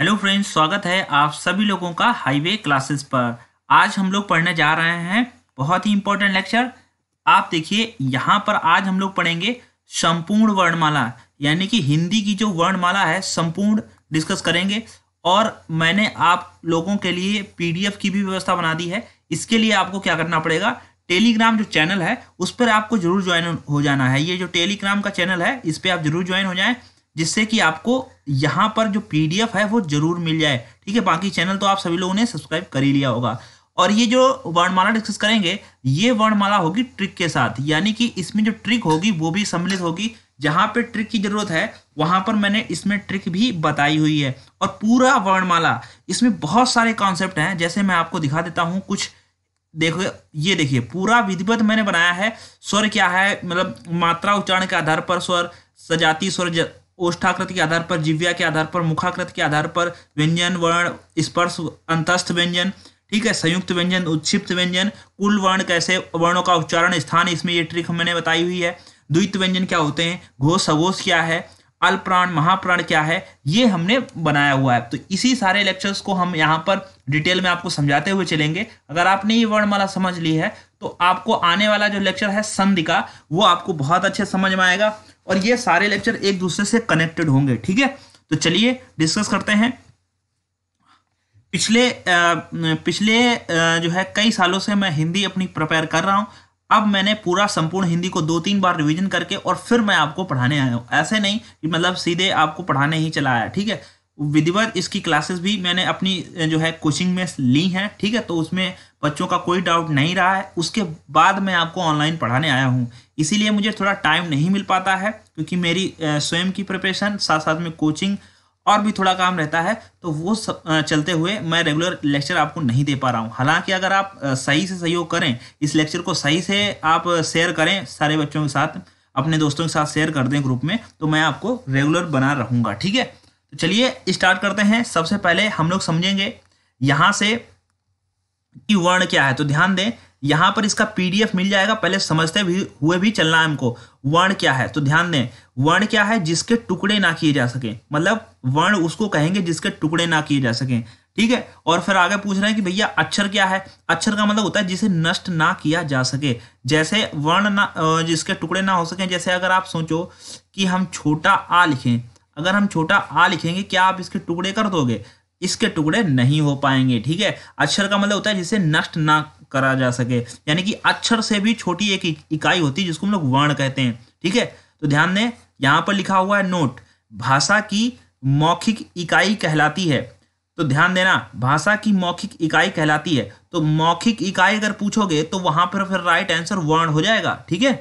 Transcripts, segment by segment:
hello friends स्वागत है आप सभी लोगों का हाईवे क्लासेस पर आज हम लोग पढ़ने जा रहे हैं बहुत ही इंपॉर्टेंट लेक्चर आप देखिए यहाँ पर आज हम लोग पढ़ेंगे संपूर्ण वर्णमाला यानी कि हिंदी की जो वर्णमाला है संपूर्ण डिस्कस करेंगे और मैंने आप लोगों के लिए पीडीएफ की भी व्यवस्था बना दी है इसके लिए आपको क्या करना पड़ेगा टेलीग्राम जो चैनल है उस पर आपको जरूर ज्वाइन हो जाना है ये जो टेलीग्राम का चैनल है इस पर आप जरूर ज्वाइन हो जाएं जिससे कि आपको यहाँ पर जो पी है वो जरूर मिल जाए ठीक है बाकी चैनल तो आप सभी लोगों ने सब्सक्राइब कर ही लिया होगा और ये जो वर्णमाला डिस्कस करेंगे ये वर्णमाला होगी ट्रिक के साथ यानी कि इसमें जो ट्रिक होगी वो भी सम्मिलित होगी जहाँ पे ट्रिक की जरूरत है वहाँ पर मैंने इसमें ट्रिक भी बताई हुई है और पूरा वर्णमाला इसमें बहुत सारे कॉन्सेप्ट हैं जैसे मैं आपको दिखा देता हूँ कुछ देखो ये देखिए पूरा विधिवत मैंने बनाया है स्वर क्या है मतलब मात्रा उच्चारण के आधार पर स्वर सजाती स्वर ओष्ठाकृत के आधार पर जिव्या के आधार पर मुखाकृत के आधार पर व्यंजन वर्ण स्पर्श अंतस्थ व्यंजन ठीक है संयुक्त व्यंजन उत्षिप्त व्यंजन कुल वर्ण कैसे वर्णों का उच्चारण स्थान इसमें ये ट्रिक मैंने बताई हुई है द्वित व्यंजन क्या होते हैं घोष सघोष क्या है अल्प्राण महाप्राण क्या है ये हमने बनाया हुआ है तो इसी सारे लेक्चर्स को हम यहाँ पर डिटेल में आपको समझाते हुए चलेंगे अगर आपने ये वर्णमाला समझ ली है तो आपको आने वाला जो लेक्चर है संधि का वो आपको बहुत अच्छे समझ में आएगा और ये सारे लेक्चर एक दूसरे से कनेक्टेड होंगे ठीक है तो चलिए डिस्कस करते हैं पिछले पिछले जो है कई सालों से मैं हिंदी अपनी प्रिपेयर कर रहा हूँ अब मैंने पूरा संपूर्ण हिंदी को दो तीन बार रिवीजन करके और फिर मैं आपको पढ़ाने आया हूँ ऐसे नहीं कि मतलब सीधे आपको पढ़ाने ही चला आया ठीक है विधिवत इसकी क्लासेस भी मैंने अपनी जो है कोचिंग में ली हैं ठीक है तो उसमें बच्चों का कोई डाउट नहीं रहा है उसके बाद मैं आपको ऑनलाइन पढ़ाने आया हूँ इसीलिए मुझे थोड़ा टाइम नहीं मिल पाता है क्योंकि मेरी स्वयं की प्रिपरेशन साथ साथ में कोचिंग और भी थोड़ा काम रहता है तो वो सब चलते हुए मैं रेगुलर लेक्चर आपको नहीं दे पा रहा हूँ हालांकि अगर आप सही से सहयोग करें इस लेक्चर को सही से आप शेयर करें सारे बच्चों के साथ अपने दोस्तों के साथ शेयर कर दें ग्रुप में तो मैं आपको रेगुलर बना रहूँगा ठीक है चलिए स्टार्ट करते हैं सबसे पहले हम लोग समझेंगे यहां से कि वर्ण क्या है तो ध्यान दें यहां पर इसका पीडीएफ मिल जाएगा पहले समझते भी हुए भी चलना है हमको वर्ण क्या है तो ध्यान दें वर्ण क्या है जिसके टुकड़े ना किए जा सके मतलब वर्ण उसको कहेंगे जिसके टुकड़े ना किए जा सके ठीक है और फिर आगे पूछ रहे हैं कि भैया अक्षर क्या है अक्षर का मतलब होता है जिसे नष्ट ना किया जा सके जैसे वर्ण ना जिसके टुकड़े ना हो सके जैसे अगर आप सोचो कि हम छोटा आ लिखें अगर हम छोटा आ लिखेंगे क्या आप इसके टुकड़े कर दोगे इसके टुकड़े नहीं हो पाएंगे ठीक है अक्षर का मतलब होता है जिसे नष्ट ना करा जा सके यानी कि अक्षर से भी छोटी एक इकाई होती है जिसको हम लोग वर्ण कहते हैं ठीक है तो ध्यान दें यहाँ पर लिखा हुआ है नोट भाषा की मौखिक इकाई कहलाती है तो ध्यान देना भाषा की मौखिक इकाई कहलाती है तो मौखिक इकाई अगर पूछोगे तो वहां पर फिर राइट आंसर वर्ण हो जाएगा ठीक है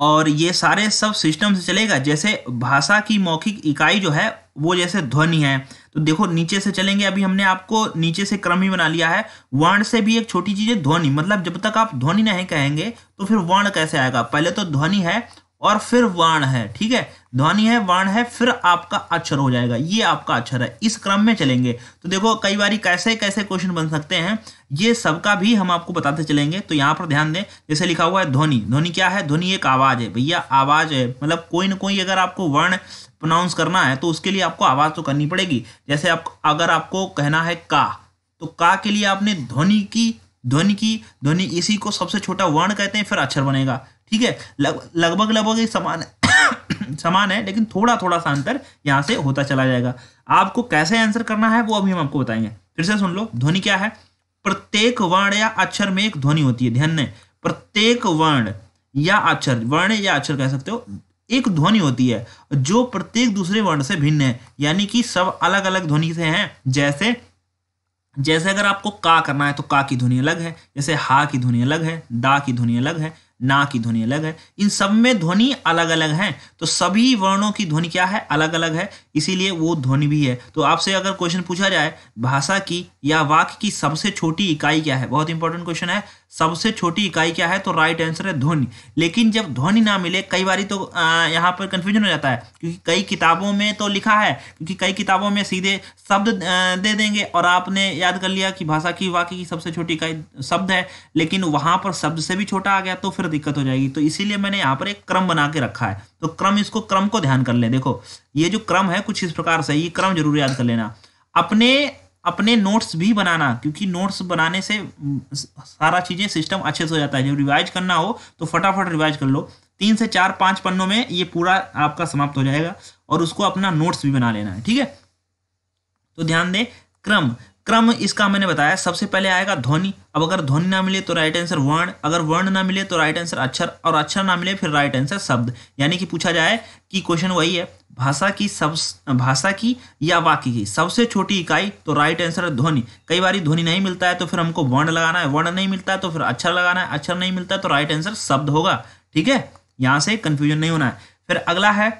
और ये सारे सब सिस्टम से चलेगा जैसे भाषा की मौखिक इकाई जो है वो जैसे ध्वनि है तो देखो नीचे से चलेंगे अभी हमने आपको नीचे से क्रम ही बना लिया है वर्ण से भी एक छोटी चीज है ध्वनि मतलब जब तक आप ध्वनि नहीं कहेंगे तो फिर वर्ण कैसे आएगा पहले तो ध्वनि है और फिर वर्ण है ठीक है ध्वनि है वर्ण है फिर आपका अक्षर हो जाएगा ये आपका अक्षर है इस क्रम में चलेंगे तो देखो कई बार कैसे कैसे क्वेश्चन बन सकते हैं ये सबका भी हम आपको बताते चलेंगे तो यहाँ पर ध्यान दें जैसे लिखा हुआ है ध्वनि ध्वनि क्या है ध्वनि एक आवाज़ है भैया आवाज़ है मतलब कोई ना कोई अगर आपको वर्ण प्रोनाउंस करना है तो उसके लिए आपको आवाज़ तो करनी पड़ेगी जैसे आप अगर आपको कहना है का तो का के लिए आपने ध्वनि की ध्वनि की ध्वनि इसी को सबसे छोटा वर्ण कहते हैं फिर अक्षर बनेगा ठीक है लगभग लगभग समान समान है लेकिन थोड़ा थोड़ा सा अंतर यहाँ से होता चला जाएगा आपको कैसे आंसर करना है वो अभी हम आपको बताएंगे फिर से सुन लो ध्वनि क्या है प्रत्येक वर्ण या अक्षर में एक ध्वनि होती है ध्यान प्रत्येक वर्ण या अक्षर वर्ण या अक्षर कह सकते हो एक ध्वनि होती है जो प्रत्येक दूसरे वर्ण से भिन्न है यानी कि सब अलग अलग ध्वनि से हैं जैसे जैसे अगर आपको का करना है तो का की ध्वनि अलग है जैसे हा की ध्वनि अलग है दा की ध्वनि अलग है ना की ध्वनि अलग है इन सब में ध्वनि अलग अलग है तो सभी वर्णों की ध्वनि क्या है अलग अलग है इसीलिए वो ध्वनि भी है तो आपसे अगर क्वेश्चन पूछा जाए भाषा की या वाक्य की सबसे छोटी इकाई क्या है बहुत इंपॉर्टेंट क्वेश्चन है सबसे छोटी इकाई क्या है तो राइट आंसर है ध्वनि लेकिन जब ध्वनि ना मिले कई बार तो यहाँ पर कंफ्यूजन हो जाता है क्योंकि कई किताबों में तो लिखा है क्योंकि कई किताबों में सीधे शब्द दे देंगे और आपने याद कर लिया कि भाषा की वाक्य की सबसे छोटी इकाई शब्द है लेकिन वहाँ पर शब्द से भी छोटा आ गया तो फिर दिक्कत हो जाएगी तो इसीलिए मैंने यहाँ पर एक क्रम बना के रखा है तो क्रम इसको क्रम को ध्यान कर लें देखो ये जो क्रम है कुछ इस प्रकार से ये क्रम जरूर याद कर लेना अपने अपने नोट्स भी बनाना क्योंकि नोट्स बनाने से सारा चीज़ें सिस्टम अच्छे से हो जाता है जब रिवाइज करना हो तो फटाफट रिवाइज कर लो तीन से चार पाँच पन्नों में ये पूरा आपका समाप्त हो जाएगा और उसको अपना नोट्स भी बना लेना है ठीक है तो ध्यान दें क्रम क्रम इसका मैंने बताया सबसे पहले आएगा ध्वनि अब अगर ध्वनि ना मिले तो राइट आंसर वर्ण अगर वर्ण ना मिले तो राइट आंसर अक्षर और अक्षर ना मिले फिर राइट आंसर शब्द यानी कि पूछा जाए कि क्वेश्चन वही है भाषा की सब भाषा की या वाक्य की सबसे छोटी इकाई तो राइट आंसर ध्वनि कई बार ध्वनि नहीं मिलता है तो फिर हमको वर्ण लगाना है वर्ण नहीं मिलता है तो फिर अक्षर लगाना है अक्षर नहीं मिलता है तो राइट आंसर शब्द होगा ठीक है यहाँ से कन्फ्यूजन नहीं होना है फिर अगला है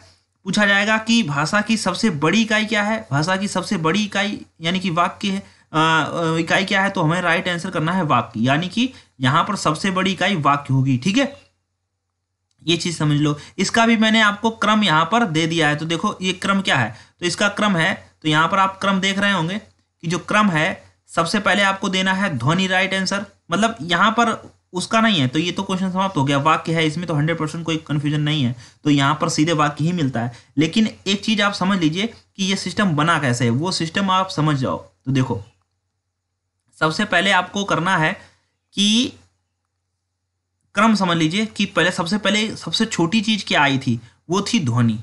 पूछा जाएगा कि भाषा की सबसे बड़ी इकाई क्या है भाषा की सबसे बड़ी इकाई यानी कि वाक्य है इकाई क्या है तो हमें राइट आंसर करना है वाक्य यानी कि यहां पर सबसे बड़ी इकाई वाक्य होगी ठीक है ये चीज समझ लो इसका भी मैंने आपको क्रम यहां पर दे दिया है तो देखो ये क्रम क्या है तो इसका क्रम है तो यहां पर आप क्रम देख रहे होंगे कि जो क्रम है सबसे पहले आपको देना है ध्वनि राइट आंसर मतलब यहां पर उसका नहीं है तो ये तो क्वेश्चन समाप्त हो गया वाक्य है इसमें तो हंड्रेड परसेंट कोई कन्फ्यूजन नहीं है तो यहाँ पर सीधे वाक्य ही मिलता है लेकिन एक चीज आप समझ लीजिए कि ये सिस्टम बना कैसे है वो सिस्टम आप समझ जाओ तो देखो सबसे पहले आपको करना है कि क्रम समझ लीजिए कि पहले सबसे पहले सबसे छोटी चीज क्या आई थी वो थी ध्वनि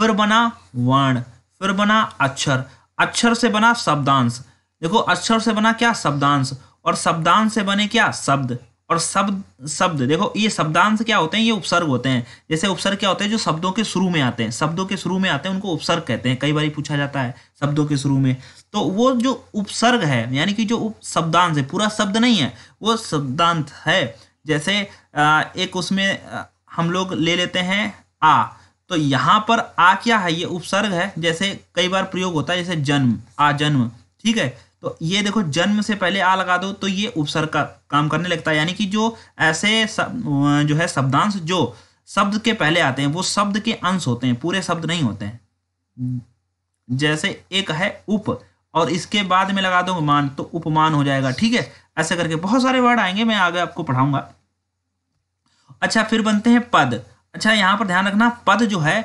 फिर बना वर्ण फिर बना अक्षर अक्षर से बना शब्दांश देखो अक्षर से बना क्या शब्दांश और शब्दांश से बने क्या शब्द और शब्द शब्द देखो ये शब्दांश क्या होते हैं ये उपसर्ग होते हैं जैसे उपसर्ग क्या होते हैं जो शब्दों के शुरू में आते हैं शब्दों के शुरू में आते हैं उनको उपसर्ग कहते हैं कई बार पूछा जाता है शब्दों के शुरू में तो वो जो उपसर्ग है यानी कि जो उप शब्दांश है पूरा शब्द नहीं है वो शब्दांत है जैसे एक उसमें हम लोग ले लेते हैं आ तो यहाँ पर आ क्या है ये उपसर्ग है जैसे कई बार प्रयोग होता है जैसे जन्म आ जन्म ठीक है तो ये देखो जन्म से पहले आ लगा दो तो ये उपसर्ग का काम करने लगता है यानी कि जो ऐसे सब, जो है शब्दांश जो शब्द के पहले आते हैं वो शब्द के अंश होते हैं पूरे शब्द नहीं होते हैं जैसे एक है उप और इसके बाद में लगा दो मान तो उपमान हो जाएगा ठीक है ऐसे करके बहुत सारे वर्ड आएंगे मैं आगे आपको पढ़ाऊंगा अच्छा फिर बनते हैं पद अच्छा यहाँ पर ध्यान रखना पद जो है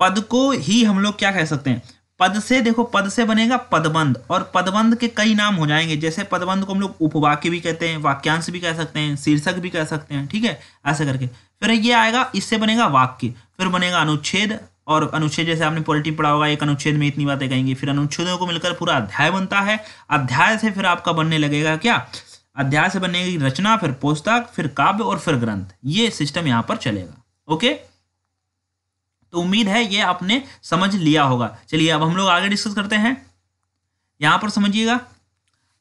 पद को ही हम लोग क्या कह सकते हैं पद से देखो पद से बनेगा पदबंध और पदबंध के कई नाम हो जाएंगे जैसे पदबंध को हम लोग उपवाक्य भी कहते हैं वाक्यांश भी कह सकते हैं शीर्षक भी कह सकते हैं ठीक है ऐसे करके फिर ये आएगा इससे बनेगा वाक्य फिर बनेगा अनुच्छेद और अनुच्छेद जैसे आपने पॉलिटी पढ़ा होगा एक अनुच्छेद में इतनी बातें कहेंगे फिर अनुच्छेदों को मिलकर पूरा अध्याय बनता है अध्याय से फिर आपका बनने लगेगा क्या अध्याय से बनेगी रचना फिर पोस्तक फिर काव्य और फिर ग्रंथ ये सिस्टम यहाँ पर चलेगा ओके तो उम्मीद है ये आपने समझ लिया होगा चलिए अब हम लोग आगे डिस्कस करते हैं यहां पर समझिएगा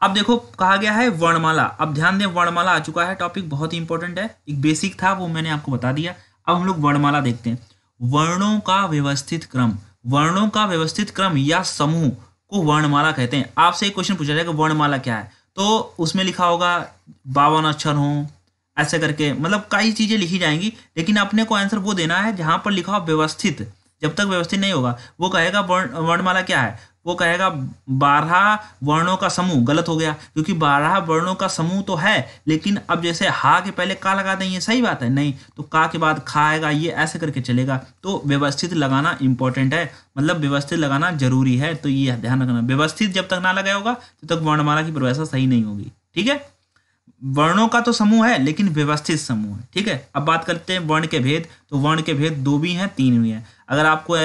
अब देखो कहा गया है वर्णमाला अब ध्यान दें वर्णमाला आ चुका है टॉपिक बहुत ही इंपॉर्टेंट है एक बेसिक था वो मैंने आपको बता दिया अब हम लोग वर्णमाला देखते हैं वर्णों का व्यवस्थित क्रम वर्णों का व्यवस्थित क्रम या समूह को वर्णमाला कहते हैं आपसे एक क्वेश्चन पूछा जाएगा वर्णमाला क्या है तो उसमें लिखा होगा बावन अक्षर हों ऐसे करके मतलब कई चीज़ें लिखी जाएंगी लेकिन अपने को आंसर वो देना है जहां पर लिखा हो व्यवस्थित जब तक व्यवस्थित नहीं होगा वो कहेगा वर्णमाला क्या है वो कहेगा बारह वर्णों का समूह गलत हो गया क्योंकि बारह वर्णों का समूह तो है लेकिन अब जैसे हा के पहले का लगा दें ये सही बात है नहीं तो का के बाद खा आएगा ये ऐसे करके चलेगा तो व्यवस्थित लगाना इंपॉर्टेंट है मतलब व्यवस्थित लगाना जरूरी है तो ये ध्यान रखना व्यवस्थित जब तक ना लगाया होगा तब तो तक वर्णमाला की परिभाषा सही नहीं होगी ठीक है वर्णों का तो समूह है लेकिन व्यवस्थित समूह है ठीक है अब बात करते हैं वर्ण के भेद तो वर्ण के भेद दो भी हैं तीन भी हैं अगर आपको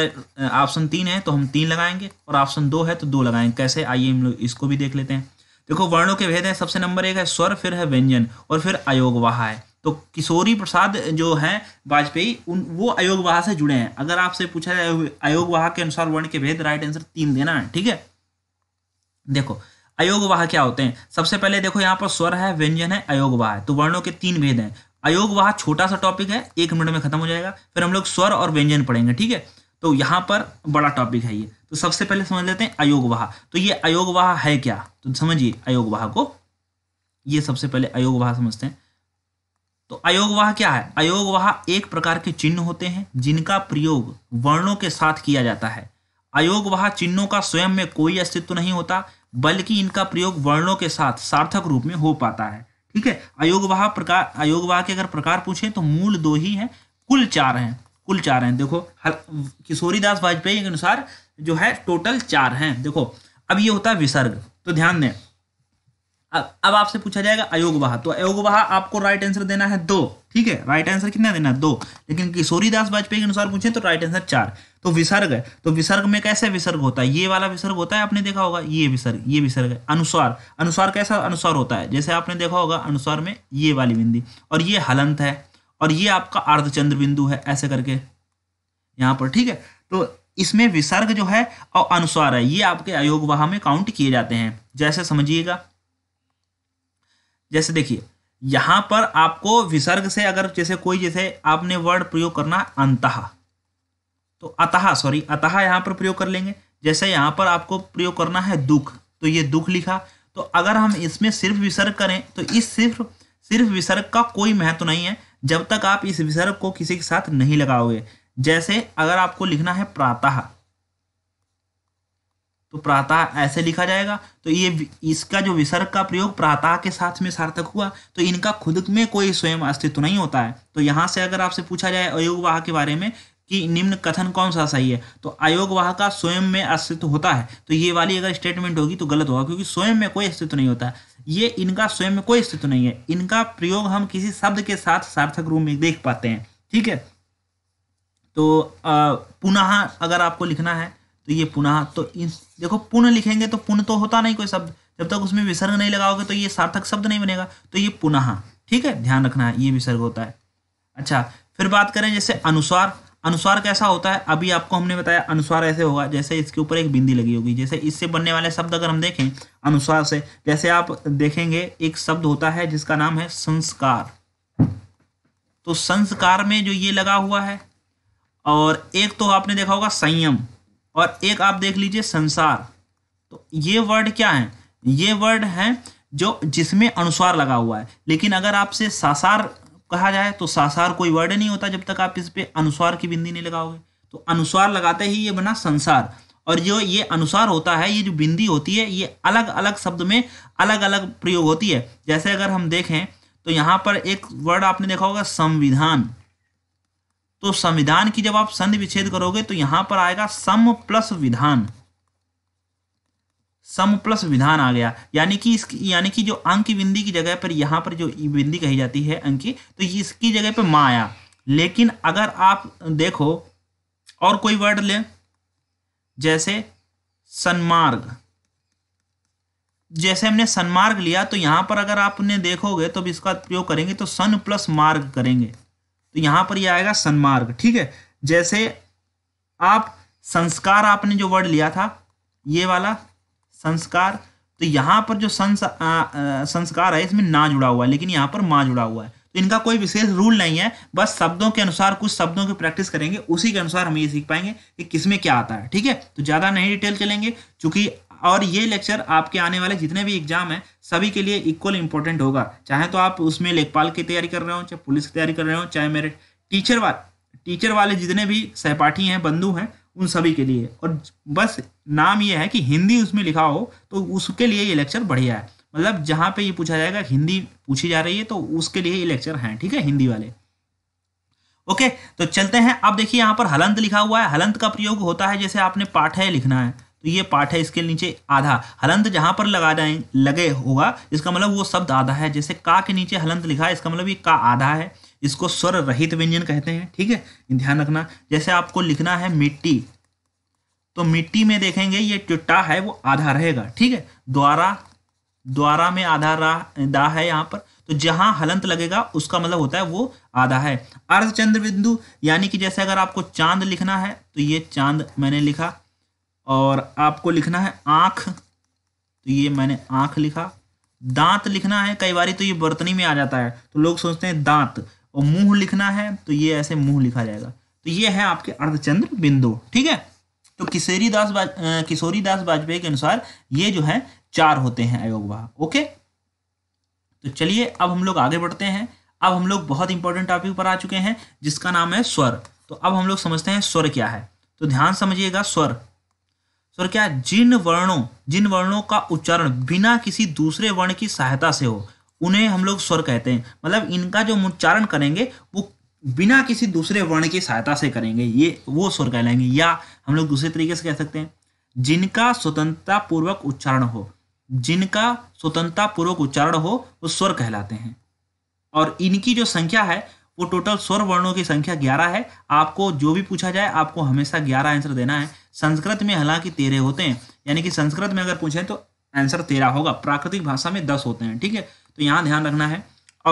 ऑप्शन तीन है तो हम तीन लगाएंगे और ऑप्शन दो है तो दो लगाएंगे कैसे आइए हम लोग इसको भी देख लेते हैं देखो वर्णों के भेद हैं सबसे नंबर एक है स्वर फिर है व्यंजन और फिर अयोगवाहा है तो किशोरी प्रसाद जो है वाजपेयी उन वो अयोगवाहा से जुड़े हैं अगर आपसे पूछा जाए अयोगवाहा के अनुसार वर्ण के भेद राइट आंसर तीन देना है ठीक है देखो अयोगवाह क्या होते हैं सबसे पहले देखो यहाँ पर स्वर है व्यंजन है अयोगवाह तो वर्णों के तीन भेद हैं अयोगवाह छोटा सा टॉपिक है एक मिनट में खत्म हो जाएगा फिर हम लोग स्वर और व्यंजन पढ़ेंगे ठीक है तो यहाँ पर बड़ा टॉपिक है ये तो सबसे पहले समझ लेते हैं अयोगवाह तो ये अयोगवाह है क्या तो समझिए अयोगवाह को ये सबसे पहले अयोगवाह समझते हैं तो अयोगवाह क्या है अयोगवाह एक प्रकार के चिन्ह होते हैं जिनका प्रयोग वर्णों के साथ किया जाता है अयोगवाह चिन्हों का स्वयं में कोई अस्तित्व नहीं होता बल्कि इनका प्रयोग वर्णों के साथ सार्थक रूप में हो पाता है ठीक है अयोगवाह प्रकार अयोगवाह के अगर प्रकार पूछे तो मूल दो ही हैं कुल चार हैं कुल चार हैं देखो किशोरी दास वाजपेयी के अनुसार जो है टोटल चार हैं देखो अब ये होता है विसर्ग तो ध्यान दें अब अब आपसे पूछा जाएगा अयोगवाह तो अयोगवाह आपको राइट आंसर देना है दो ठीक है राइट आंसर कितना देना है दो लेकिन किशोरी दास वाजपेयी के अनुसार पूछे तो राइट आंसर चार तो विसर्ग है तो विसर्ग में कैसे विसर्ग होता है ये वाला विसर्ग होता है आपने देखा होगा ये विसर्ग ये विसर्ग है अनुस्वार अनुस्वार कैसा अनुस्वार होता है जैसे आपने देखा होगा अनुस्वार में ये वाली बिंदी और ये हलंत है और ये आपका अर्धचंद्र बिंदु है ऐसे करके यहाँ पर ठीक है तो इसमें विसर्ग जो है और अनुस्वार है ये आपके अयोग वाह में काउंट किए जाते हैं जैसे समझिएगा जैसे देखिए यहां पर आपको विसर्ग से अगर जैसे कोई जैसे आपने वर्ड प्रयोग करना अंत तो अतः सॉरी अतः यहाँ पर प्रयोग कर लेंगे जैसे यहाँ पर आपको प्रयोग करना है दुख तो ये दुख लिखा तो अगर हम इसमें सिर्फ विसर्ग करें तो इस सिर्फ सिर्फ विसर्ग का कोई महत्व तो नहीं है जब तक आप इस विसर्ग को किसी के साथ नहीं लगाओगे जैसे अगर आपको लिखना है प्रातः तो प्रातः ऐसे लिखा जाएगा तो ये इसका जो विसर्ग का प्रयोग प्रातः के साथ में सार्थक हुआ तो इनका खुद में कोई स्वयं अस्तित्व नहीं होता है तो यहाँ से अगर आपसे पूछा जाए अयोगवाह के बारे में कि निम्न कथन कौन सा सही है तो आयोग वाह का स्वयं में अस्तित्व होता है तो ये वाली अगर स्टेटमेंट होगी तो गलत होगा क्योंकि स्वयं में कोई अस्तित्व नहीं होता ये इनका स्वयं में कोई अस्तित्व नहीं है इनका प्रयोग हम किसी शब्द के साथ सार्थक रूप में देख पाते हैं ठीक है तो पुनः अगर आपको लिखना है तो ये पुनः तो इन देखो पुनः लिखेंगे तो पुनः तो होता नहीं कोई शब्द जब तक उसमें विसर्ग नहीं लगाओगे तो ये सार्थक शब्द नहीं बनेगा तो ये पुनः ठीक है ध्यान रखना है ये विसर्ग होता है अच्छा फिर बात करें जैसे अनुसार अनुस्वार कैसा होता है अभी आपको हमने बताया अनुस्वार ऐसे होगा जैसे इसके ऊपर एक बिंदी लगी होगी जैसे इससे बनने वाले शब्द अगर हम देखें अनुस्वार से जैसे आप देखेंगे एक शब्द होता है जिसका नाम है संस्कार तो संस्कार में जो ये लगा हुआ है और एक तो आपने देखा होगा संयम और एक आप देख लीजिए संसार तो ये वर्ड क्या है ये वर्ड है जो जिसमें अनुस्वार लगा हुआ है लेकिन अगर आपसे सासार कहा जाए तो सासार कोई वर्ड नहीं होता जब तक आप इस पर अनुस्वार की बिंदी नहीं लगाओगे तो अनुस्वार लगाते ही ये बना संसार और जो ये अनुसार होता है ये जो बिंदी होती है ये अलग अलग शब्द में अलग अलग प्रयोग होती है जैसे अगर हम देखें तो यहाँ पर एक वर्ड आपने देखा होगा संविधान तो संविधान की जब आप संधि विच्छेद करोगे तो यहाँ पर आएगा सम प्लस विधान सम प्लस विधान आ गया यानी कि इसकी यानी कि जो अंक बिंदी की जगह पर यहाँ पर जो बिंदी कही जाती है अंक की तो इसकी जगह पर माँ आया लेकिन अगर आप देखो और कोई वर्ड ले जैसे सन्मार्ग जैसे हमने सन्मार्ग लिया तो यहाँ पर अगर आपने देखोगे तो इसका प्रयोग करेंगे तो सन प्लस मार्ग करेंगे तो यहाँ पर ये यह आएगा सन्मार्ग ठीक है जैसे आप संस्कार आपने जो वर्ड लिया था ये वाला संस्कार तो यहाँ पर जो संस आ, आ, संस्कार है इसमें ना जुड़ा हुआ है लेकिन यहाँ पर माँ जुड़ा हुआ है तो इनका कोई विशेष रूल नहीं है बस शब्दों के अनुसार कुछ शब्दों की प्रैक्टिस करेंगे उसी के अनुसार हम ये सीख पाएंगे कि किसमें क्या आता है ठीक है तो ज़्यादा नहीं डिटेल चलेंगे चूंकि और ये लेक्चर आपके आने वाले जितने भी एग्जाम हैं सभी के लिए इक्वल इंपॉर्टेंट होगा चाहे तो आप उसमें लेखपाल की तैयारी कर रहे हो चाहे पुलिस की तैयारी कर रहे हो चाहे मेरे टीचर वाले टीचर वाले जितने भी सहपाठी हैं बंधु हैं उन सभी के लिए और बस नाम ये है कि हिंदी उसमें लिखा हो तो उसके लिए ये लेक्चर बढ़िया है मतलब जहाँ पे ये पूछा जाएगा हिंदी पूछी जा रही है तो उसके लिए ये लेक्चर हैं ठीक है हिंदी वाले ओके तो चलते हैं अब देखिए यहाँ पर हलंत लिखा हुआ है हलंत का प्रयोग होता है जैसे आपने है लिखना है तो ये पाठ है इसके नीचे आधा हलंत जहाँ पर लगा जाए लगे होगा इसका मतलब वो शब्द आधा है जैसे का के नीचे हलंत लिखा है इसका मतलब ये का आधा है इसको स्वर रहित व्यंजन कहते हैं ठीक है ध्यान रखना जैसे आपको लिखना है मिट्टी तो मिट्टी में देखेंगे ये जो है वो आधा रहेगा ठीक है द्वारा द्वारा में आधा रा दा है यहाँ पर तो जहां हलंत लगेगा उसका मतलब होता है वो आधा है अर्धचंद्र बिंदु यानी कि जैसे अगर आपको चांद लिखना है तो ये चांद मैंने लिखा और आपको लिखना है आंख तो ये मैंने आंख लिखा दांत लिखना है कई बार तो ये बर्तनी में आ जाता है तो लोग सोचते हैं दांत और मुंह लिखना है तो ये ऐसे मुंह लिखा जाएगा तो ये है आपके अर्धचंद्र बिंदु ठीक है तो किशोरी दास किशोरी दास वाजपेयी के अनुसार ये जो है चार होते हैं अयोगवाह ओके तो चलिए अब हम लोग आगे बढ़ते हैं अब हम लोग बहुत इंपॉर्टेंट टॉपिक पर आ चुके हैं जिसका नाम है स्वर तो अब हम लोग समझते हैं स्वर क्या है तो ध्यान समझिएगा स्वर स्वर क्या जिन वर्णों जिन वर्णों का उच्चारण बिना किसी दूसरे वर्ण की सहायता से हो उन्हें हम लोग स्वर कहते हैं मतलब इनका जो उच्चारण करेंगे वो बिना किसी दूसरे वर्ण की सहायता से करेंगे ये वो स्वर कहलाएंगे या हम लोग दूसरे तरीके से कह सकते हैं जिनका स्वतंत्रता पूर्वक उच्चारण हो जिनका स्वतंत्रता पूर्वक उच्चारण हो वो स्वर कहलाते हैं और इनकी जो संख्या है वो टोटल स्वर वर्णों की संख्या ग्यारह है आपको जो भी पूछा जाए आपको हमेशा ग्यारह आंसर देना है संस्कृत में हालांकि तेरह होते हैं यानी कि संस्कृत में अगर पूछें तो आंसर तेरह होगा प्राकृतिक भाषा में दस होते हैं ठीक है तो यहाँ ध्यान रखना है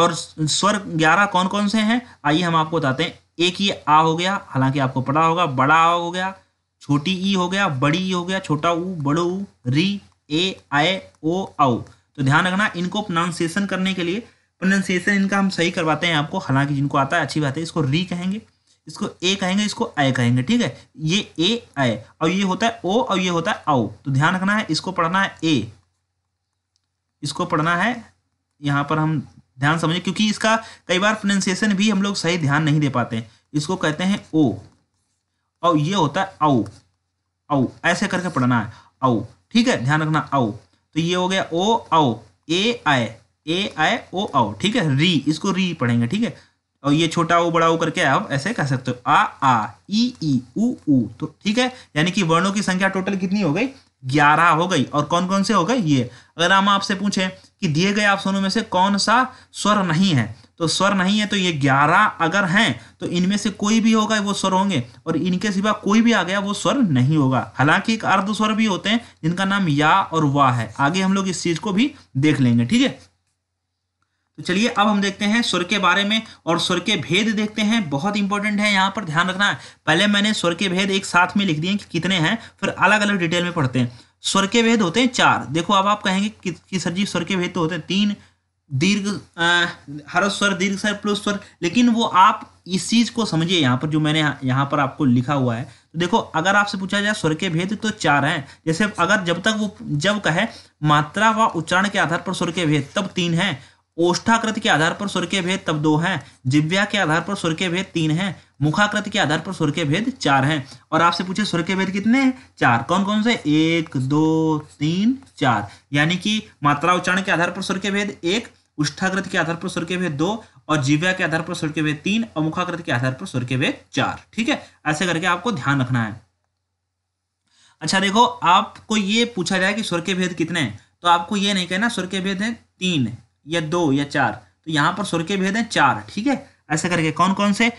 और स्वर ग्यारह कौन कौन से हैं आइए हम आपको बताते हैं एक ही आ हो गया हालांकि आपको पढ़ा होगा बड़ा आ हो गया छोटी ई हो गया बड़ी ई हो गया छोटा ऊ बड़ो ऊ री ए आए ओ औ तो ध्यान रखना इनको प्रोनाउंसिएशन करने के लिए प्रोनाउंसिएशन इनका हम सही करवाते हैं आपको हालांकि जिनको आता है अच्छी बात है इसको री कहेंगे इसको ए कहेंगे इसको आय कहेंगे ठीक है ये ए आय और ये होता है ओ और ये होता है औ तो ध्यान रखना है इसको पढ़ना है ए इसको पढ़ना है यहाँ पर हम ध्यान समझें क्योंकि इसका कई बार प्रोनाउंसिएशन भी हम लोग सही ध्यान नहीं दे पाते हैं इसको कहते हैं ओ और ये होता है औ औ ऐसे करके पढ़ना है औ ठीक है ध्यान रखना औ तो ये हो गया ओ औ ए आए ए आए ओ औ ठीक है री इसको री पढ़ेंगे ठीक है और ये छोटा ओ बड़ा ओ करके आप ऐसे कह सकते हो आ आ ई ई उ उ तो ठीक है यानी कि वर्णों की संख्या टोटल कितनी हो गई ग्यारह हो गई और कौन कौन से हो गए ये अगर हम आपसे पूछें कि दिए गए ऑप्शनों में से कौन सा स्वर नहीं है तो स्वर नहीं है तो ये ग्यारह अगर हैं तो इनमें से कोई भी होगा वो स्वर होंगे और इनके सिवा कोई भी आ गया वो स्वर नहीं होगा हालांकि एक अर्ध स्वर भी होते हैं जिनका नाम या और वाह है आगे हम लोग इस चीज को भी देख लेंगे ठीक है तो चलिए अब हम देखते हैं स्वर के बारे में और स्वर के भेद देखते हैं बहुत इंपॉर्टेंट है यहाँ पर ध्यान रखना है पहले मैंने स्वर के भेद एक साथ में लिख दिए कि कितने हैं फिर अलग अलग डिटेल में पढ़ते हैं स्वर के भेद होते हैं चार देखो अब आप कहेंगे कि, कि सर जी स्वर के भेद तो होते हैं तीन दीर्घ हर स्वर दीर्घ स्वर प्लस स्वर लेकिन वो आप इस चीज़ को समझिए यहाँ पर जो मैंने यहाँ पर आपको लिखा हुआ है तो देखो अगर आपसे पूछा जाए स्वर के भेद तो चार हैं जैसे अगर जब तक वो जब कहे मात्रा व उच्चारण के आधार पर स्वर के भेद तब तीन हैं ओष्ठाकृत के आधार पर स्वर के भेद तब दो हैं जिव्या के आधार पर स्वर के भेद तीन हैं मुखाकृत के आधार पर स्वर के भेद चार हैं और आपसे पूछे स्वर के भेद कितने हैं चार कौन कौन से एक दो तीन चार यानी कि मात्रा उच्चारण के आधार पर स्वर के भेद एक उष्ठाकृत के आधार पर स्वर के भेद दो और जिव्या के आधार पर स्वर के भेद तीन और मुखाकृत के आधार पर स्वर के भेद चार ठीक है ऐसे करके आपको ध्यान रखना है अच्छा देखो आपको ये पूछा जाए कि स्वर के भेद कितने हैं तो आपको ये नहीं कहना स्वर के भेद है तीन या दो या चार तो यहाँ पर सुर के भेद हैं चार ठीक है ऐसा करके कौन कौन से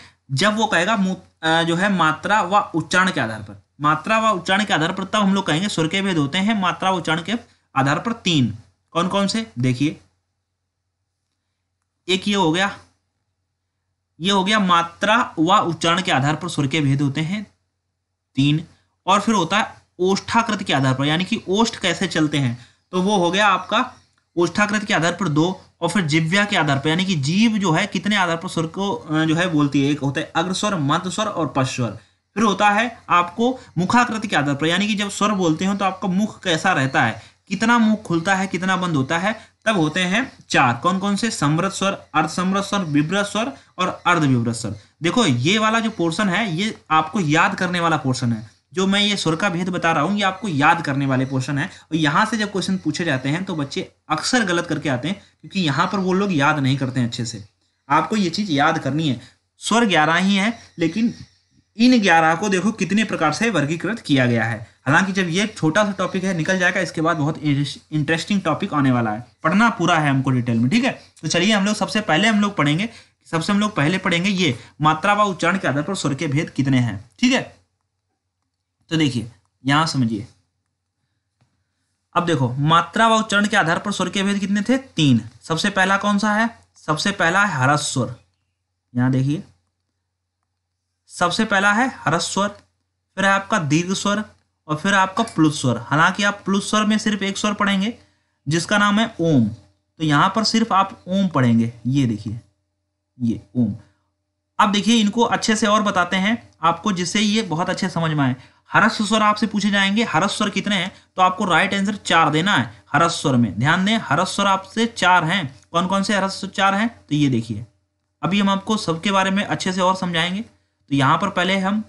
जब वो कहेगा जो है मात्रा व उच्चारण के आधार पर मात्रा व उच्चारण के आधार पर तब हम लोग कहेंगे सुर के भेद होते हैं मात्रा व उच्चारण के आधार पर तीन कौन कौन से देखिए एक ये हो गया ये हो गया मात्रा व उच्चारण के आधार पर सुर के भेद होते हैं तीन और फिर होता है ओष्ठाकृत के आधार पर यानी कि ओष्ठ कैसे चलते हैं तो वो हो गया आपका कोष्ठाकृत के आधार पर दो और फिर जिव्या के आधार पर यानी कि जीव जो है कितने आधार पर स्वर को जो है बोलती है एक होता है अग्रस्वर मध्य स्वर और पश्वर फिर होता है आपको मुखाकृति के आधार पर यानी कि जब स्वर बोलते हो तो आपका मुख कैसा रहता है कितना मुख खुलता है कितना बंद होता है तब होते हैं चार कौन कौन से समृत स्वर अर्धसमृत स्वर विव्रत स्वर और अर्ध स्वर देखो ये वाला जो पोर्शन है ये आपको याद करने वाला पोर्शन है जो मैं ये सुर का भेद बता रहा हूँ ये आपको याद करने वाले पोर्शन है और यहाँ से जब क्वेश्चन पूछे जाते हैं तो बच्चे अक्सर गलत करके आते हैं क्योंकि यहाँ पर वो लोग याद नहीं करते हैं अच्छे से आपको ये चीज़ याद करनी है स्वर ग्यारह ही है लेकिन इन ग्यारह को देखो कितने प्रकार से वर्गीकृत किया गया है हालांकि जब ये छोटा सा टॉपिक है निकल जाएगा इसके बाद बहुत इंटरेस्टिंग टॉपिक आने वाला है पढ़ना पूरा है हमको डिटेल में ठीक है तो चलिए हम लोग सबसे पहले हम लोग पढ़ेंगे सबसे हम लोग पहले पढ़ेंगे ये मात्रा व उच्चारण के आधार पर स्वर के भेद कितने हैं ठीक है तो देखिए यहां समझिए अब देखो मात्रा व उच्चरण के आधार पर स्वर के भेद कितने थे तीन सबसे पहला कौन सा है सबसे पहला है हरस स्वर यहां देखिए सबसे पहला है हरस स्वर फिर है आपका दीर्घ स्वर और फिर आपका प्लुत स्वर हालांकि आप प्लुत स्वर में सिर्फ एक स्वर पढ़ेंगे जिसका नाम है ओम तो यहां पर सिर्फ आप ओम पढ़ेंगे ये देखिए ये ओम अब देखिए इनको अच्छे से और बताते हैं आपको जिससे ये बहुत अच्छे समझ में आए हरस स्वर आपसे पूछे जाएंगे हरस स्वर कितने हैं तो आपको राइट आंसर चार देना है हरस स्वर में ध्यान दें हरस स्वर आपसे चार हैं कौन कौन से स्वर चार हैं तो ये देखिए अभी हम आपको सबके बारे में अच्छे से और समझाएंगे तो यहाँ पर पहले हम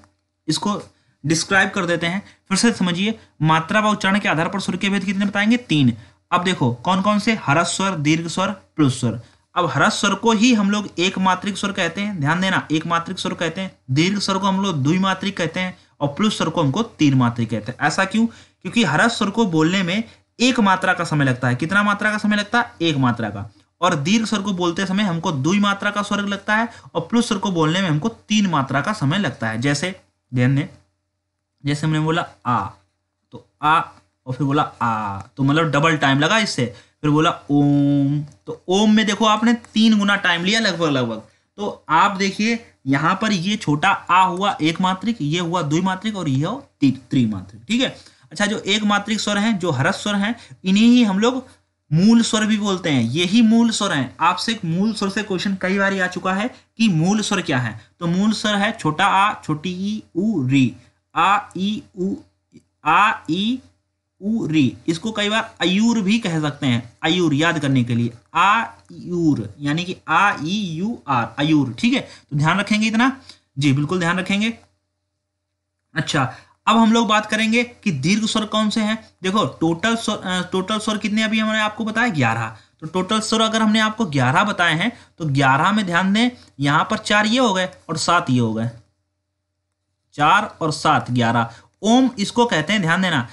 इसको डिस्क्राइब कर देते हैं फिर से समझिए मात्रा व उच्चारण के आधार पर स्वर के भेद कितने बताएंगे तीन अब देखो कौन कौन से हरस स्वर दीर्घ स्वर प्लुस स्वर अब हरस स्वर को ही हम लोग एक मात्रिक स्वर कहते हैं ध्यान देना एक मात्रिक स्वर कहते हैं दीर्घ स्वर को हम लोग द्विमात्रिक कहते हैं और प्लुस स्वर को हमको तीन मात्री कहते हैं ऐसा क्यों क्योंकि हरा स्वर को बोलने में एक मात्रा का समय लगता है कितना मात्रा का समय लगता है एक मात्रा का और दीर्घ स्वर को बोलते समय हमको दुई मात्रा का स्वर लगता है और प्लुस स्वर को बोलने में हमको तीन मात्रा का समय लगता है जैसे ध्यान दें जैसे हमने बोला आ तो आ और फिर बोला आ तो मतलब डबल टाइम लगा इससे फिर बोला ओम तो ओम में देखो आपने तीन गुना टाइम लिया लगभग लगभग तो आप देखिए यहां पर ये छोटा आ हुआ एक मात्रिक ये हुआ मात्रिक और ये हो त्रिमात्रिक ठीक है अच्छा जो एक मात्रिक स्वर है जो हरस स्वर है इन्हें ही हम लोग मूल स्वर भी बोलते हैं यही मूल स्वर है आपसे मूल स्वर से क्वेश्चन कई बार आ चुका है कि मूल स्वर क्या है तो मूल स्वर है छोटा आ छोटी ई उ री आ ई उ आ ई री इसको कई बार अयूर भी कह सकते हैं अयूर याद करने के लिए आयूर यानी कि आ ई यू आर अयूर ठीक है तो ध्यान रखेंगे इतना जी बिल्कुल ध्यान रखेंगे अच्छा अब हम लोग बात करेंगे कि दीर्घ स्वर कौन से हैं देखो टोटल स्वर टोटल स्वर कितने अभी हमने आपको बताया ग्यारह तो टोटल स्वर अगर हमने आपको ग्यारह बताए हैं तो ग्यारह में ध्यान दें यहां पर चार ये हो गए और सात ये हो गए चार और सात ग्यारह ओम इसको कहते हैं ध्यान देना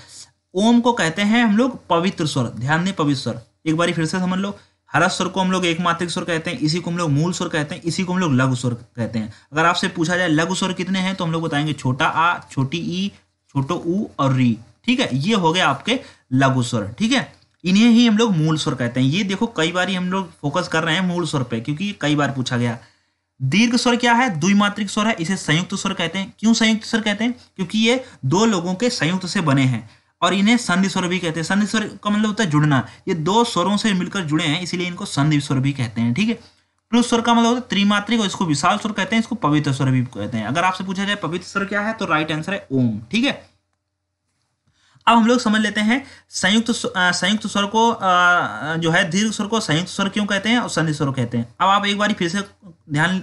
ओम को कहते हैं हम लोग पवित्र स्वर ध्यान दें पवित्र स्वर एक बार फिर से समझ लो हरा स्वर को हम लोग एकमात्रिक स्वर कहते हैं इसी को हम लोग मूल स्वर कहते हैं इसी को हम लोग लघु स्वर कहते हैं अगर आपसे पूछा जाए लघु स्वर कितने हैं तो हम लोग बताएंगे छोटा आ छोटी ई छोटो ऊ और री ठीक है ये हो गया आपके लघु स्वर ठीक है इन्हें ही हम लोग मूल स्वर कहते हैं ये देखो कई बार हम लोग फोकस कर रहे हैं मूल स्वर पे क्योंकि कई बार पूछा गया दीर्घ स्वर क्या है द्विमात्रिक स्वर है इसे संयुक्त स्वर कहते हैं क्यों संयुक्त स्वर कहते हैं क्योंकि ये दो लोगों के संयुक्त से बने हैं और इन्हें संधि स्वर भी कहते हैं संधि स्वर का मतलब होता है जुड़ना ये दो स्वरों से मिलकर जुड़े हैं इसलिए इनको संधि स्वर भी कहते हैं ठीक है प्लुस स्वर का मतलब होता है त्रिमात्रिक और इसको विशाल स्वर कहते हैं इसको पवित्र स्वर भी कहते हैं अगर आपसे पूछा जाए पवित्र स्वर क्या है तो राइट आंसर है ओम ठीक है अब हम लोग समझ लेते हैं संयुक्त संयुक्त स्वर को जो है दीर्घ स्वर को संयुक्त स्वर क्यों कहते हैं और संधि स्वर कहते हैं अब आप एक बार फिर से ध्यान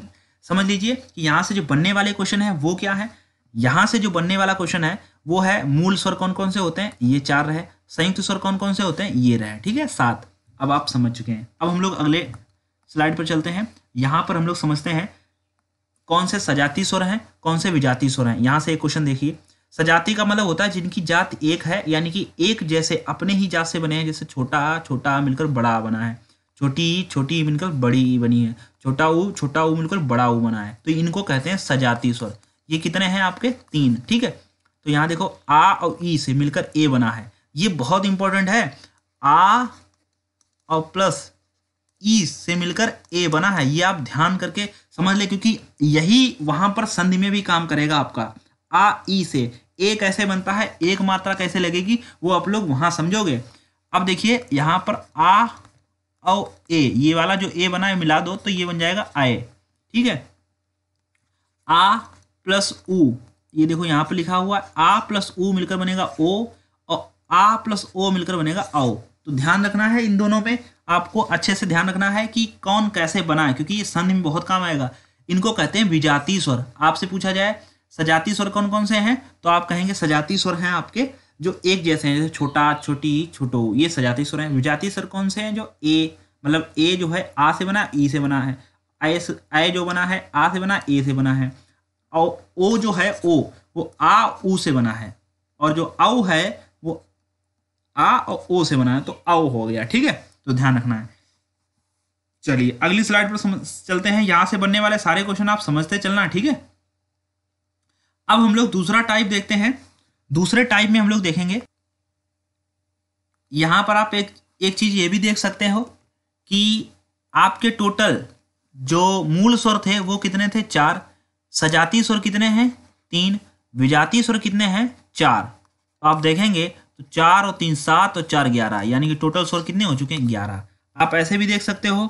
समझ लीजिए कि यहाँ से जो बनने वाले क्वेश्चन है वो क्या है यहां से जो बनने वाला क्वेश्चन है वो है मूल स्वर कौन कौन से होते हैं ये चार रहे संयुक्त स्वर कौन कौन से होते हैं ये रहे ठीक है सात अब आप समझ चुके हैं अब हम लोग अगले स्लाइड पर चलते हैं यहां पर हम लोग समझते हैं कौन से सजाती स्वर हैं कौन से विजाती स्वर हैं यहां से एक क्वेश्चन देखिए सजाती का मतलब होता है जिनकी जात एक है यानी कि एक जैसे अपने ही जात से बने हैं जैसे छोटा छोटा मिलकर बड़ा बना है छोटी छोटी मिलकर बड़ी बनी है छोटा ऊ छोटा ऊ मिलकर बड़ा ऊ बना है तो इनको कहते हैं सजाती स्वर ये कितने हैं आपके तीन ठीक है तो यहां देखो आ और ई से मिलकर ए बना है ये बहुत इंपॉर्टेंट है आ और प्लस ई से मिलकर ए बना है ये आप ध्यान करके समझ ले क्योंकि यही वहां पर संधि में भी काम करेगा आपका आ ई से ए कैसे बनता है एक मात्रा कैसे लगेगी वो आप लोग वहां समझोगे अब देखिए यहां पर आ और ए ये वाला जो ए बना है मिला दो तो ये बन जाएगा आए ठीक है आ प्लस ऊ ये देखो यहाँ पे लिखा हुआ है आ प्लस ऊ मिलकर बनेगा ओ और आ प्लस ओ मिलकर बनेगा आओ तो ध्यान रखना है इन दोनों पे आपको अच्छे से ध्यान रखना है कि कौन कैसे बना है क्योंकि ये संधि में बहुत काम आएगा इनको कहते हैं विजाती स्वर आपसे पूछा जाए सजाती स्वर कौन कौन से हैं तो आप कहेंगे सजाती स्वर हैं आपके जो एक जैसे हैं जैसे छोटा छोटी छोटो ये सजाती स्वर हैं विजाती स्वर कौन से हैं जो ए मतलब ए जो है आ से बना ई से बना है ए जो बना है आ से बना ए से बना है और ओ जो है ओ वो आ ऊ से बना है और जो औ है वो आ और ओ से बना है तो औ हो गया ठीक है तो ध्यान रखना है चलिए अगली स्लाइड पर चलते हैं यहां से बनने वाले सारे क्वेश्चन आप समझते चलना ठीक है अब हम लोग दूसरा टाइप देखते हैं दूसरे टाइप में हम लोग देखेंगे यहां पर आप एक एक चीज ये भी देख सकते हो कि आपके टोटल जो मूल स्वर थे वो कितने थे चार सजाती स्वर कितने हैं तीन विजाती स्वर कितने हैं चार तो आप देखेंगे तो चार और तीन सात और चार ग्यारह यानी कि टोटल स्वर कितने हो चुके हैं ग्यारह आप ऐसे भी देख सकते हो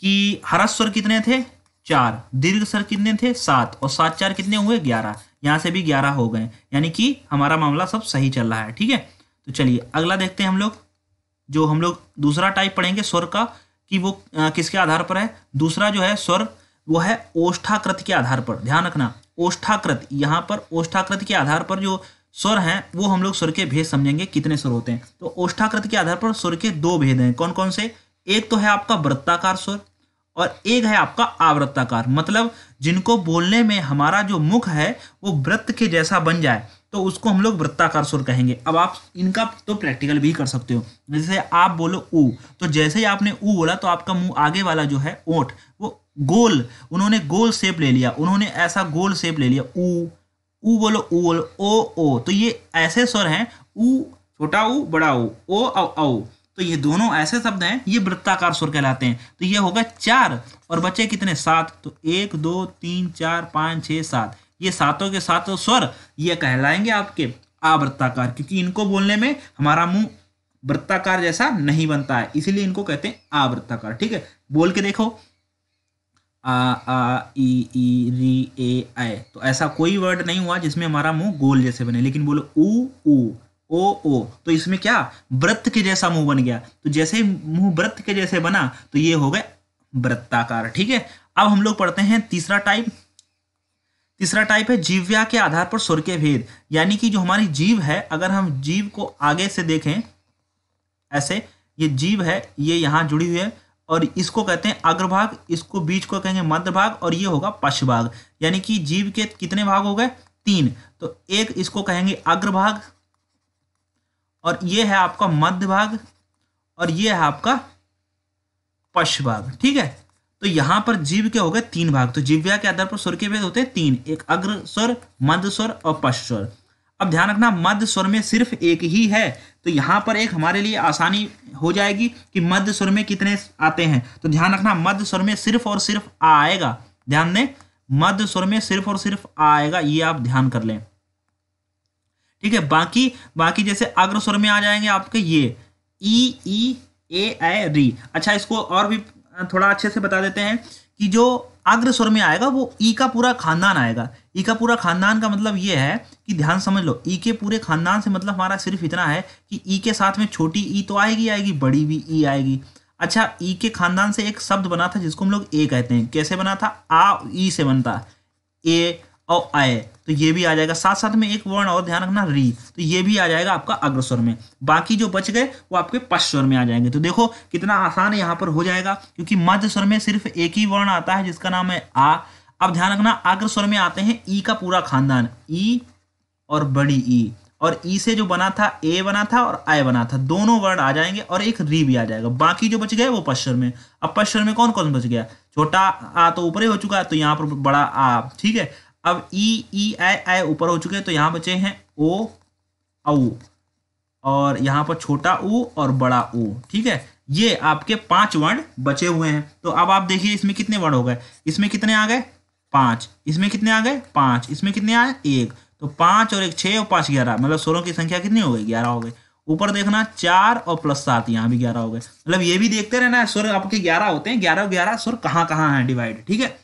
कि हरस स्वर कितने थे चार दीर्घ स्वर कितने थे सात और सात चार कितने हुए ग्यारह यहाँ से भी ग्यारह हो गए यानी कि हमारा मामला सब सही चल रहा है ठीक है तो चलिए अगला देखते हैं हम लोग जो हम लोग दूसरा टाइप पढ़ेंगे स्वर का कि वो किसके आधार पर है दूसरा जो है स्वर वो है ओष्ठाकृत के आधार पर ध्यान रखना ओष्ठाकृत यहाँ पर ओष्ठाकृत के आधार पर जो स्वर हैं वो हम लोग स्वर के भेद समझेंगे कितने स्वर होते हैं तो ओष्ठाकृत के आधार पर स्वर के दो भेद हैं कौन कौन से एक तो है आपका वृत्ताकार स्वर और एक है आपका आवृत्ताकार मतलब जिनको बोलने में हमारा जो मुख है वो वृत्त के जैसा बन जाए तो उसको हम लोग वृत्ताकार स्वर कहेंगे अब आप इनका तो प्रैक्टिकल भी कर सकते हो जैसे आप बोलो ऊ तो जैसे ही आपने ऊ बोला तो आपका मुंह आगे वाला जो है ओठ वो गोल उन्होंने गोल शेप ले लिया उन्होंने ऐसा गोल शेप ले लिया ऊ ऊ बोलो ऊ बोलो ओ ओ तो ये ऐसे स्वर हैं ऊ छोटा ऊ बड़ा ऊ ओ औ तो ये दोनों ऐसे शब्द हैं ये वृत्ताकार स्वर कहलाते हैं तो ये होगा चार और बचे कितने सात तो एक दो तीन चार पाँच छः सात ये सातों के सातों स्वर ये कहलाएंगे आपके आवृत्ताकार क्योंकि इनको बोलने में हमारा मुंह वृत्ताकार जैसा नहीं बनता है इसीलिए इनको कहते हैं आवृत्ताकार ठीक है बोल के देखो आ आ ई ई री ए आई तो ऐसा कोई वर्ड नहीं हुआ जिसमें हमारा मुंह गोल जैसे बने लेकिन बोलो ऊ ऊ ओ ओ तो इसमें क्या व्रत के जैसा मुंह बन गया तो जैसे मुंह व्रत के जैसे बना तो ये हो गए वृत्ताकार ठीक है अब हम लोग पढ़ते हैं तीसरा टाइप तीसरा टाइप है जीव्या के आधार पर स्वर के भेद यानी कि जो हमारी जीव है अगर हम जीव को आगे से देखें ऐसे ये जीव है ये यहां जुड़ी हुई है और इसको कहते हैं अग्रभाग इसको बीच को कहेंगे मध्य भाग और ये होगा पश्चभाग यानी कि जीव के कितने भाग हो गए तीन तो एक इसको कहेंगे अग्रभाग और ये है आपका मध्य भाग और ये है आपका पश्चभाग ठीक है तो यहां पर जीव के हो गए तीन भाग तो जीव्या के आधार पर स्वर के भेद होते हैं तीन एक अग्र स्वर मध्य स्वर और पश्च स्वर अब ध्यान रखना मध्य स्वर में सिर्फ एक ही है तो यहां पर एक हमारे लिए आसानी हो जाएगी कि मध्य स्वर में कितने आते हैं तो ध्यान रखना मध्य स्वर में सिर्फ और सिर्फ आएगा ध्यान दें मध्य स्वर में सिर्फ और सिर्फ आएगा ये आप ध्यान कर लें ठीक है बाकी बाकी जैसे अग्र स्वर में आ जाएंगे आपके ये ई ई ए ए री अच्छा इसको और भी थोड़ा अच्छे से बता देते हैं कि जो अग्र स्वर में आएगा वो ई का पूरा खानदान आएगा ई का पूरा खानदान का मतलब ये है कि ध्यान समझ लो ई के पूरे खानदान से मतलब हमारा सिर्फ इतना है कि ई के साथ में छोटी ई तो आएगी आएगी बड़ी भी ई आएगी अच्छा ई के खानदान से एक शब्द बना था जिसको हम लोग ए कहते हैं कैसे बना था आ ई से बनता ए और आए तो ये भी आ जाएगा साथ साथ में एक वर्ण और ध्यान रखना री तो ये भी आ जाएगा आपका अग्रस्वर में बाकी जो बच गए वो आपके पश्चर में आ जाएंगे तो देखो कितना आसान यहाँ पर हो जाएगा क्योंकि मध्य स्वर में सिर्फ एक ही वर्ण आता है जिसका नाम है आ अब ध्यान रखना अग्र स्वर में आते हैं ई का पूरा खानदान ई और बड़ी ई और ई से जो बना था ए बना था और आय बना था दोनों वर्ड आ जाएंगे और एक री भी आ जाएगा बाकी जो बच गए वो पश्चर में अब पश्चर में कौन कौन बच गया छोटा आ तो ऊपर ही हो चुका है तो यहाँ पर बड़ा आ ठीक है अब ई ई आई आई ऊपर हो चुके हैं तो यहाँ बचे हैं ओ औ और यहाँ पर छोटा ऊ और बड़ा ऊ ठीक है ये आपके पांच वर्ण बचे हुए हैं तो अब आप देखिए इसमें कितने वर्ण हो गए इसमें कितने आ गए पांच इसमें कितने आ गए पांच इसमें कितने आए एक तो पांच और एक छह और पांच ग्यारह मतलब सोलह की संख्या कितनी हो गई ग्यारह हो गई ऊपर देखना चार और प्लस सात यहाँ भी ग्यारह हो गए मतलब ये भी देखते रहना सुर आपके ग्यारह होते हैं ग्यारह ग्यारह सुर कहाँ कहाँ है डिवाइड ठीक है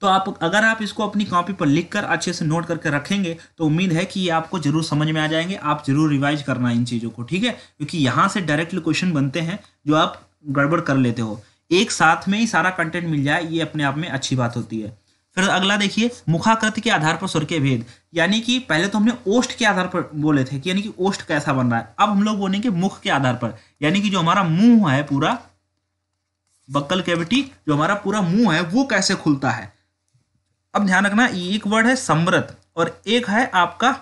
तो आप अगर आप इसको अपनी कॉपी पर लिख कर अच्छे से नोट करके रखेंगे तो उम्मीद है कि ये आपको जरूर समझ में आ जाएंगे आप जरूर रिवाइज करना इन चीज़ों को ठीक है क्योंकि यहाँ से डायरेक्टली क्वेश्चन बनते हैं जो आप गड़बड़ कर लेते हो एक साथ में ही सारा कंटेंट मिल जाए ये अपने आप में अच्छी बात होती है फिर अगला देखिए मुखाकृति के आधार पर स्वर के भेद यानी कि पहले तो हमने ओष्ठ के आधार पर बोले थे कि यानी कि ओष्ठ कैसा बन रहा है अब हम लोग बोलेंगे मुख के आधार पर यानी कि जो हमारा मुंह है पूरा बक्कल कैविटी जो हमारा पूरा मुंह है वो कैसे खुलता है अब ध्यान रखना एक वर्ड है समृत और एक है आपका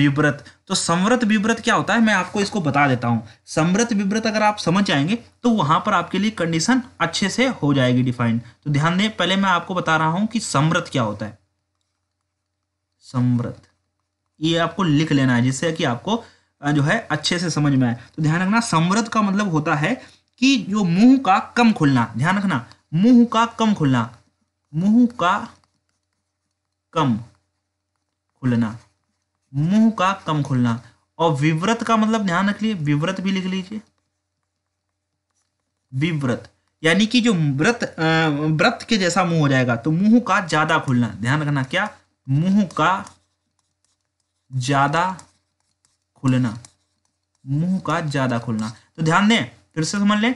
विव्रत तो समृत विव्रत क्या होता है मैं आपको इसको बता देता हूँ समृत विव्रत अगर आप समझ जाएंगे तो वहाँ पर आपके लिए कंडीशन अच्छे से हो जाएगी डिफाइन तो ध्यान दें पहले मैं आपको बता रहा हूँ कि समृत क्या होता है समृत ये आपको लिख लेना है जिससे कि आपको जो है अच्छे से समझ में आए तो ध्यान रखना समृत का मतलब होता है कि जो मुंह का कम खुलना ध्यान रखना मुंह का कम खुलना मुंह का कम खुलना मुंह का कम खुलना और विव्रत का मतलब ध्यान रख लिए विव्रत भी लिख लीजिए विव्रत यानी कि जो व्रत व्रत के जैसा मुंह हो जाएगा तो मुंह का ज्यादा खुलना ध्यान रखना क्या मुंह का ज्यादा खुलना मुंह का ज्यादा खुलना तो ध्यान दें फिर से समझ लें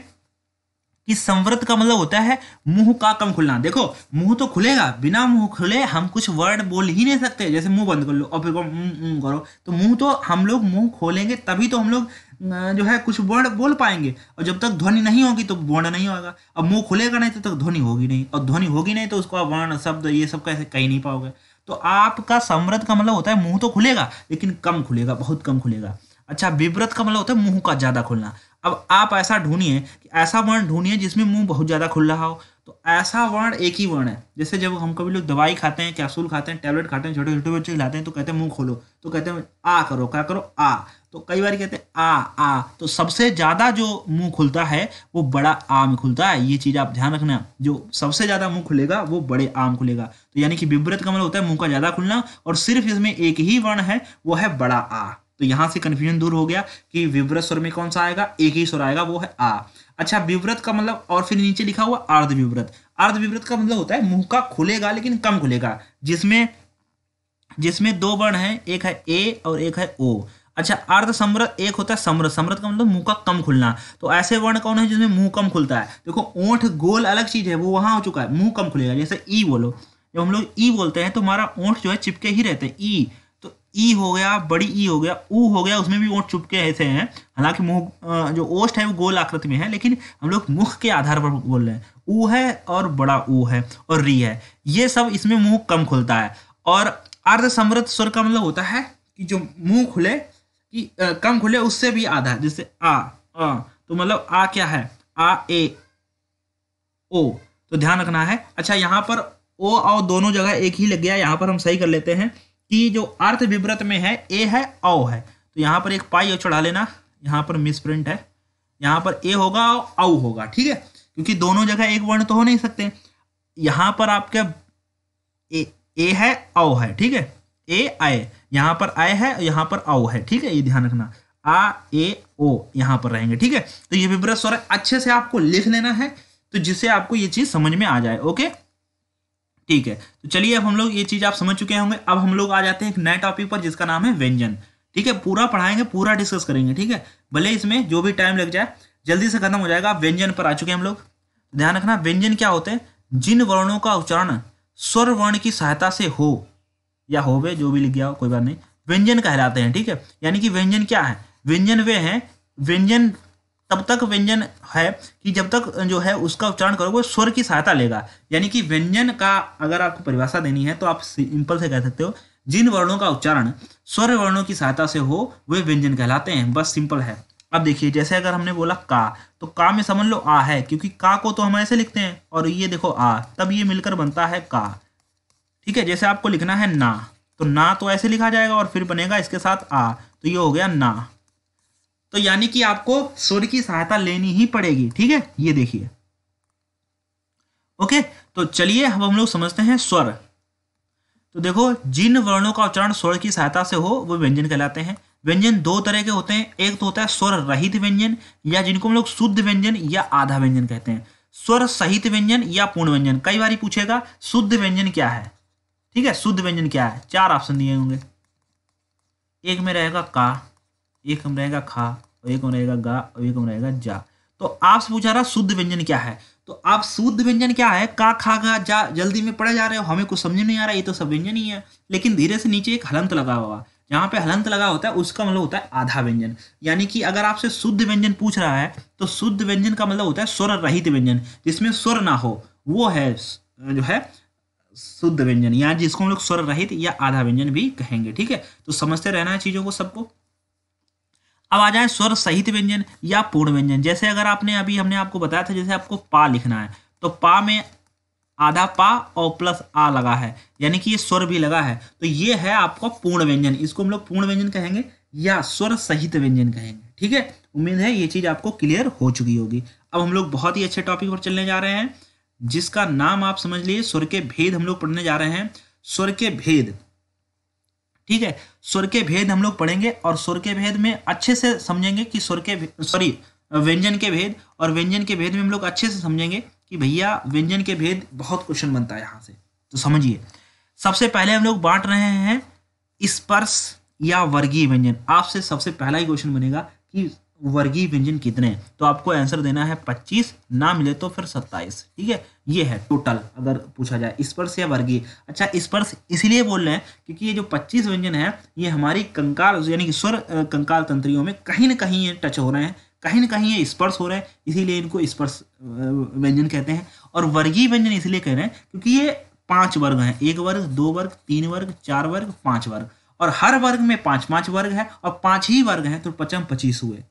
कि संवृत का मतलब होता है मुंह का कम खुलना देखो मुंह तो खुलेगा बिना मुंह खुले हम कुछ वर्ड बोल ही नहीं सकते जैसे मुंह बंद कर लो और फिर हम्म, हम्म, करो तो मुंह तो हम लोग मुंह खोलेंगे तभी तो हम लोग जो है कुछ वर्ड बोल पाएंगे और जब तक ध्वनि नहीं होगी तो वर्ण नहीं होगा अब मुंह खुलेगा नहीं तब तो तक ध्वनि होगी नहीं और ध्वनि होगी नहीं तो उसको आप वर्ण शब्द ये सब कैसे कह नहीं पाओगे तो आपका समृद्ध का मतलब होता है मुंह तो खुलेगा लेकिन कम खुलेगा बहुत कम खुलेगा अच्छा विव्रत का मतलब होता है मुंह का ज्यादा खुलना अब आप ऐसा ढूंढिए कि ऐसा वर्ण ढूंढिए जिसमें मुंह बहुत ज़्यादा खुल रहा हो तो ऐसा वर्ण एक ही वर्ण है जैसे जब हम कभी लोग दवाई खाते हैं कैप्सूल खाते हैं टैबलेट खाते हैं छोटे छोटे बच्चे खिलाते हैं तो कहते हैं मुंह खोलो तो कहते हैं आ करो क्या करो आ तो कई बार कहते हैं आ आ तो सबसे ज़्यादा जो मुंह खुलता है वो बड़ा आम खुलता है ये चीज़ आप ध्यान रखना जो सबसे ज़्यादा मुंह खुलेगा वो बड़े आम खुलेगा तो यानी कि विपरीत कमल होता है मुंह का ज़्यादा खुलना और सिर्फ इसमें एक ही वर्ण है वो है बड़ा आ तो यहां से कंफ्यूजन दूर हो गया कि विव्रत स्वर में कौन सा आएगा एक ही स्वर आएगा वो है आ अच्छा विव्रत का मतलब और फिर नीचे लिखा हुआ अर्ध विव्रत अर्ध विव्रत का मतलब होता है मुंह का खुलेगा लेकिन कम खुलेगा जिसमें जिसमें दो वर्ण है एक है ए और एक है ओ अच्छा अर्ध समृत एक होता है समृत समृत का मतलब मुंह का कम खुलना तो ऐसे वर्ण कौन है जिसमें मुंह कम खुलता है देखो ओंठ गोल अलग चीज है वो वहां हो चुका है मुंह कम खुलेगा जैसे ई बोलो जब हम लोग ई बोलते हैं तो हमारा ओंठ जो है चिपके ही रहते हैं ई ई हो गया बड़ी ई हो गया ऊ हो गया उसमें भी ओट चुपके ऐसे हैं हालांकि मुंह जो ओस्ट है वो गोल आकृति में है लेकिन हम लोग मुख के आधार पर बोल रहे हैं ऊ है और बड़ा ऊ है और री है ये सब इसमें मुंह कम खुलता है और अर्ध समृद्ध स्वर का मतलब होता है कि जो मुंह खुले कि कम खुले उससे भी आधा जैसे आ आ तो मतलब आ क्या है आ ए ओ तो ध्यान रखना है अच्छा यहाँ पर ओ और दोनों जगह एक ही लग गया यहाँ पर हम सही कर लेते हैं टी जो अर्थ विव्रत में है ए है औ है तो यहाँ पर एक पाई चढ़ा लेना यहाँ पर मिस प्रिंट है यहाँ पर ए होगा और औ होगा ठीक है क्योंकि दोनों जगह एक वर्ण तो हो नहीं सकते यहाँ पर आपके ए, ए है औ है ठीक है ए आए यहाँ पर आए है और यहाँ पर औ है ठीक है ये ध्यान रखना आ ए ओ यहाँ पर रहेंगे ठीक है तो ये विवृत स्वर अच्छे से आपको लिख लेना है तो जिससे आपको ये चीज़ समझ में आ जाए ओके ठीक है तो चलिए अब हम लोग ये चीज़ आप समझ चुके होंगे अब हम लोग आ जाते हैं एक नए टॉपिक पर जिसका नाम है व्यंजन ठीक है पूरा पढ़ाएंगे पूरा डिस्कस करेंगे ठीक है भले इसमें जो भी टाइम लग जाए जल्दी से खत्म हो जाएगा व्यंजन पर आ चुके हैं हम लोग ध्यान रखना व्यंजन क्या होते हैं जिन वर्णों का उच्चारण स्वर वर्ण की सहायता से हो या हो वे जो भी लिख गया हो कोई बात नहीं व्यंजन कहलाते हैं ठीक है यानी कि व्यंजन क्या है व्यंजन वे हैं व्यंजन तब तक व्यंजन है कि जब तक जो है उसका उच्चारण करोगे स्वर की सहायता लेगा यानी कि व्यंजन का अगर आपको परिभाषा देनी है तो आप सिंपल से कह सकते हो जिन वर्णों का उच्चारण स्वर वर्णों की सहायता से हो वे व्यंजन कहलाते हैं बस सिंपल है अब देखिए जैसे अगर हमने बोला का तो का में समझ लो आ है क्योंकि का को तो हम ऐसे लिखते हैं और ये देखो आ तब ये मिलकर बनता है का ठीक है जैसे आपको लिखना है ना तो ना तो ऐसे लिखा जाएगा और फिर बनेगा इसके साथ आ तो ये हो गया ना तो यानी कि आपको सूर्य की सहायता लेनी ही पड़ेगी ठीक है ये देखिए ओके तो चलिए अब हम लोग समझते हैं स्वर तो देखो जिन वर्णों का उच्चारण स्वर की सहायता से हो वो व्यंजन कहलाते हैं व्यंजन दो तरह के होते हैं एक तो होता है स्वर रहित व्यंजन या जिनको हम लोग शुद्ध व्यंजन या आधा व्यंजन कहते हैं स्वर सहित व्यंजन या पूर्ण व्यंजन कई बार पूछेगा शुद्ध व्यंजन क्या है ठीक है शुद्ध व्यंजन क्या है चार ऑप्शन दिए होंगे एक में रहेगा का एक हम रहेगा खा और एक हम रहेगा गा और एक हम रहेगा जा तो आपसे पूछा रहा शुद्ध व्यंजन क्या है तो आप शुद्ध व्यंजन क्या है का खा गा जा जल्दी में पड़े जा रहे हो हमें कुछ समझ नहीं आ रहा ये तो सब व्यंजन ही है लेकिन धीरे से नीचे एक हलंत लगा हुआ जहाँ पे हलंत लगा होता है उसका मतलब होता है आधा व्यंजन यानी कि अगर आपसे शुद्ध व्यंजन पूछ रहा है तो शुद्ध व्यंजन का मतलब होता है स्वर रहित व्यंजन जिसमें स्वर ना हो वो है जो है शुद्ध व्यंजन या जिसको हम लोग स्वर रहित या आधा व्यंजन भी कहेंगे ठीक है तो समझते रहना है चीज़ों को सबको अब आ जाए स्वर सहित व्यंजन या पूर्ण व्यंजन जैसे अगर आपने अभी हमने आपको बताया था जैसे आपको पा लिखना है तो पा में आधा पा और प्लस आ लगा है यानी कि ये स्वर भी लगा है तो ये है आपका पूर्ण व्यंजन इसको हम लोग पूर्ण व्यंजन कहेंगे या स्वर सहित व्यंजन कहेंगे ठीक है उम्मीद है ये चीज़ आपको क्लियर हो चुकी होगी अब हम लोग बहुत ही अच्छे टॉपिक पर चलने जा रहे हैं जिसका नाम आप समझ लीजिए स्वर के भेद हम लोग पढ़ने जा रहे हैं स्वर के भेद ठीक है स्वर के भेद हम लोग पढ़ेंगे और स्वर के भेद में अच्छे से समझेंगे कि स्वर के सॉरी व्यंजन के भेद और व्यंजन के भेद में हम लोग अच्छे से समझेंगे कि भैया व्यंजन के भेद बहुत क्वेश्चन बनता है यहाँ से तो समझिए सबसे पहले हम लोग बांट रहे हैं स्पर्श या वर्गीय व्यंजन आपसे सबसे पहला ही क्वेश्चन बनेगा कि वर्गीय व्यंजन कितने हैं तो आपको आंसर देना है पच्चीस ना मिले तो फिर सत्ताईस ठीक है ये है टोटल अगर पूछा जाए स्पर्श या वर्गीय अच्छा स्पर्श इसलिए बोल रहे हैं क्योंकि ये जो पच्चीस व्यंजन है ये हमारी कंकाल यानी कि स्वर कंकाल तंत्रियों में कहीं ना कहीं ये टच हो रहे हैं कहीं ना कहीं ये स्पर्श हो रहे हैं इसीलिए इनको स्पर्श व्यंजन कहते हैं और वर्गीय व्यंजन इसलिए कह रहे हैं क्योंकि ये पाँच वर्ग हैं एक वर्ग दो वर्ग तीन वर्ग चार वर्ग पाँच वर्ग और हर वर्ग में पांच पांच वर्ग है और पांच ही वर्ग हैं तो पचम पच्चीस हुए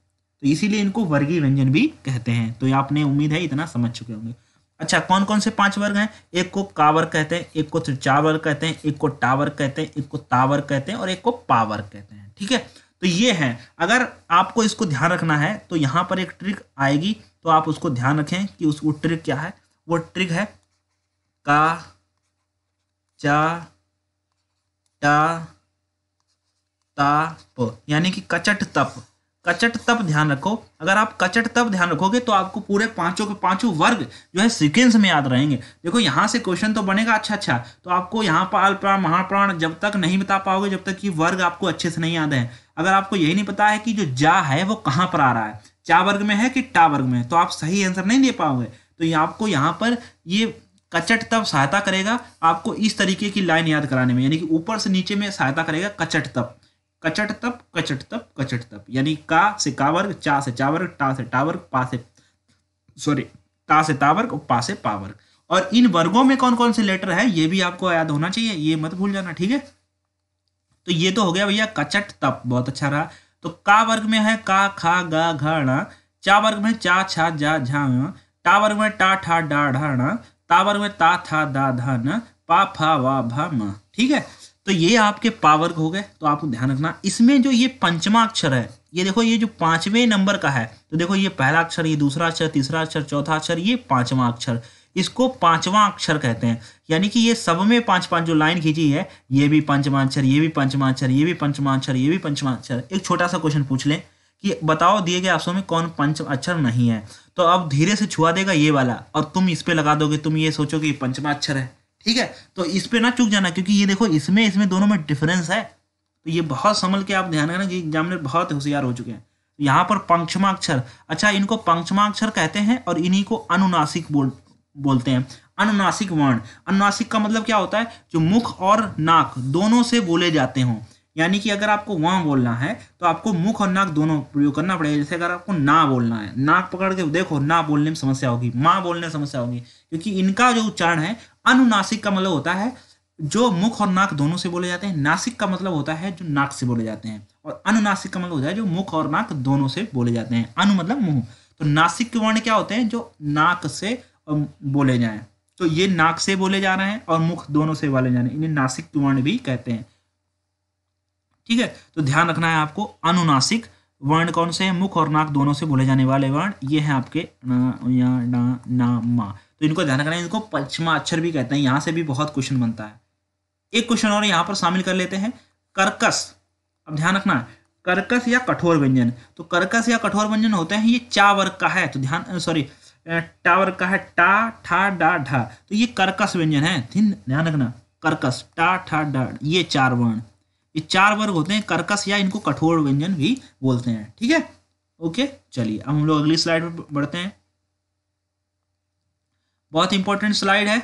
तो इसीलिए इनको वर्गीय व्यंजन भी कहते हैं तो ये आपने उम्मीद है इतना समझ चुके होंगे अच्छा कौन कौन से पांच वर्ग हैं एक को कावर कहते हैं एक को त्रिचावर कहते हैं एक को टावर कहते हैं एक को तावर कहते हैं और एक को पावर कहते हैं ठीक है तो ये है अगर आपको इसको ध्यान रखना है तो यहाँ पर एक ट्रिक आएगी तो आप उसको ध्यान रखें कि उस वो ट्रिक क्या है वो ट्रिक है का चा टा ताप यानी कि कचट तप कचट तब ध्यान रखो अगर आप कचट तब ध्यान रखोगे तो आपको पूरे पांचों के पांचों वर्ग जो है सीक्वेंस में याद रहेंगे देखो यहाँ से क्वेश्चन तो बनेगा अच्छा अच्छा तो आपको यहाँ पाल प्राण महाप्राण जब तक नहीं बता पाओगे जब तक कि वर्ग आपको अच्छे से नहीं याद है अगर आपको यही नहीं पता है कि जो जा है वो कहाँ पर आ रहा है चा वर्ग में है कि टा वर्ग में तो आप सही आंसर नहीं दे पाओगे तो ये आपको यहाँ पर ये कचट तब सहायता करेगा आपको इस तरीके की लाइन याद कराने में यानी कि ऊपर से नीचे में सहायता करेगा कचट तप कचट तप कचट तप कचट तप यानी का से कावर्ग चा से चावर्ग टा से टावर पा से सॉरी ता से तावर्ग और पा से पावर्ग और इन वर्गों में कौन कौन से लेटर है ये भी आपको याद होना चाहिए ये मत भूल जाना ठीक है तो ये तो हो गया भैया कचट तप बहुत अच्छा रहा तो का वर्ग में है का खा गा घाणा चा वर्ग में चा छा जा झा टा वर्ग में टा ठा डा ढा ता वर्ग में ता था दा धान पा फा वा भा ठीक है तो ये आपके पावर हो गए तो आपको ध्यान रखना इसमें जो ये पंचमा अक्षर है ये देखो ये जो पांचवें नंबर का है तो देखो ये पहला अक्षर ये दूसरा अक्षर तीसरा अक्षर चौथा अक्षर ये पांचवा अक्षर इसको पांचवा अक्षर कहते हैं यानी कि ये सब में पांच पांच जो लाइन खींची है ये भी पंचमा अक्षर ये भी पंचमा अक्षर ये भी पंचमा अक्षर ये भी पंचमा अक्षर एक छोटा सा क्वेश्चन पूछ लें कि बताओ दिए गए आपसों में कौन पंच अक्षर नहीं है तो अब धीरे से छुआ देगा ये वाला और तुम इस पर लगा दोगे तुम ये सोचो कि पंचमा अक्षर है ठीक है तो इस पर ना चूक जाना क्योंकि ये देखो इसमें इसमें दोनों में डिफरेंस है तो ये बहुत संभल के आप ध्यान रखना कि एग्जामिनर बहुत होशियार हो चुके हैं तो यहाँ पर पंचमाक्षर अच्छा इनको पंचमाक्षर कहते हैं और इन्हीं को अनुनासिक बोल बोलते हैं अनुनासिक वर्ण अनुनासिक का मतलब क्या होता है जो मुख और नाक दोनों से बोले जाते हों यानी कि अगर आपको वहाँ बोलना है तो आपको मुख और नाक दोनों प्रयोग करना पड़ेगा जैसे अगर आपको ना बोलना है नाक पकड़ के देखो ना बोलने में समस्या होगी माँ बोलने में समस्या होगी क्योंकि इनका जो उच्चारण है अनुनासिक का मतलब होता है जो मुख और नाक दोनों से बोले जाते हैं नासिक का मतलब होता है जो नाक से बोले जाते हैं और अनुनासिक का मतलब होता है जो मुख और नाक दोनों से बोले जाते हैं अनु मतलब मुंह तो नासिक के वर्ण क्या होते हैं जो नाक से बोले जाए तो ये नाक से बोले जा रहे हैं और मुख दोनों से बोले जा रहे हैं इन्हें नासिक वर्ण भी कहते हैं ठीक है तो ध्यान रखना है आपको अनुनासिक वर्ण कौन से हैं मुख और नाक दोनों से बोले जाने वाले वर्ण ये हैं आपके ना या ना ना मा तो इनको ध्यान रखना है इनको अक्षर भी कहते हैं यहाँ से भी बहुत क्वेश्चन बनता है एक क्वेश्चन और यहाँ पर शामिल कर लेते हैं कर्कस अब ध्यान रखना कर्कस या कठोर व्यंजन तो कर्कस या कठोर व्यंजन होते हैं ये चा वर्ग का है तो ध्यान सॉरी टा वर्ग का है टा ठा डा ढा तो ये कर्कस व्यंजन है ध्यान रखना कर्कस टा ठा डा ये चार वर्ण ये चार वर्ग होते हैं कर्कस या इनको कठोर व्यंजन भी बोलते हैं ठीक है ओके चलिए अब हम लोग अगली स्लाइड पर बढ़ते हैं बहुत इंपॉर्टेंट स्लाइड है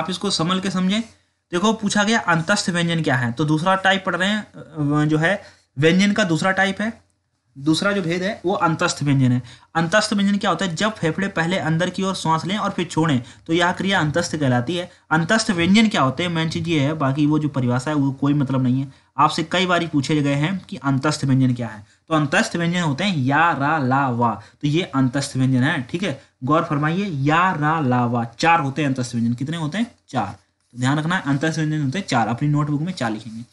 आप इसको संभल के समझें देखो पूछा गया अंतस्थ व्यंजन क्या है तो दूसरा टाइप पढ़ रहे हैं जो है व्यंजन का दूसरा टाइप है दूसरा जो भेद है वो अंतस्थ व्यंजन है अंतस्थ व्यंजन क्या होता है जब फेफड़े पहले अंदर की ओर सांस लें और फिर छोड़ें तो यह क्रिया अंतस्थ कहलाती है अंतस्थ व्यंजन क्या होते हैं मेन चीज़ ये है बाकी वो जो परिभाषा है वो कोई मतलब नहीं है आपसे कई बार पूछे गए हैं कि अंतस्थ व्यंजन क्या है तो अंतस्थ व्यंजन होते हैं या रा ला वा तो ये अंतस्थ व्यंजन है ठीक है गौर फरमाइए या रा ला वा चार होते हैं अंतस्थ व्यंजन कितने होते हैं चार तो ध्यान रखना है अंतस्थ व्यंजन होते हैं चार अपनी नोटबुक में चार लिखेंगे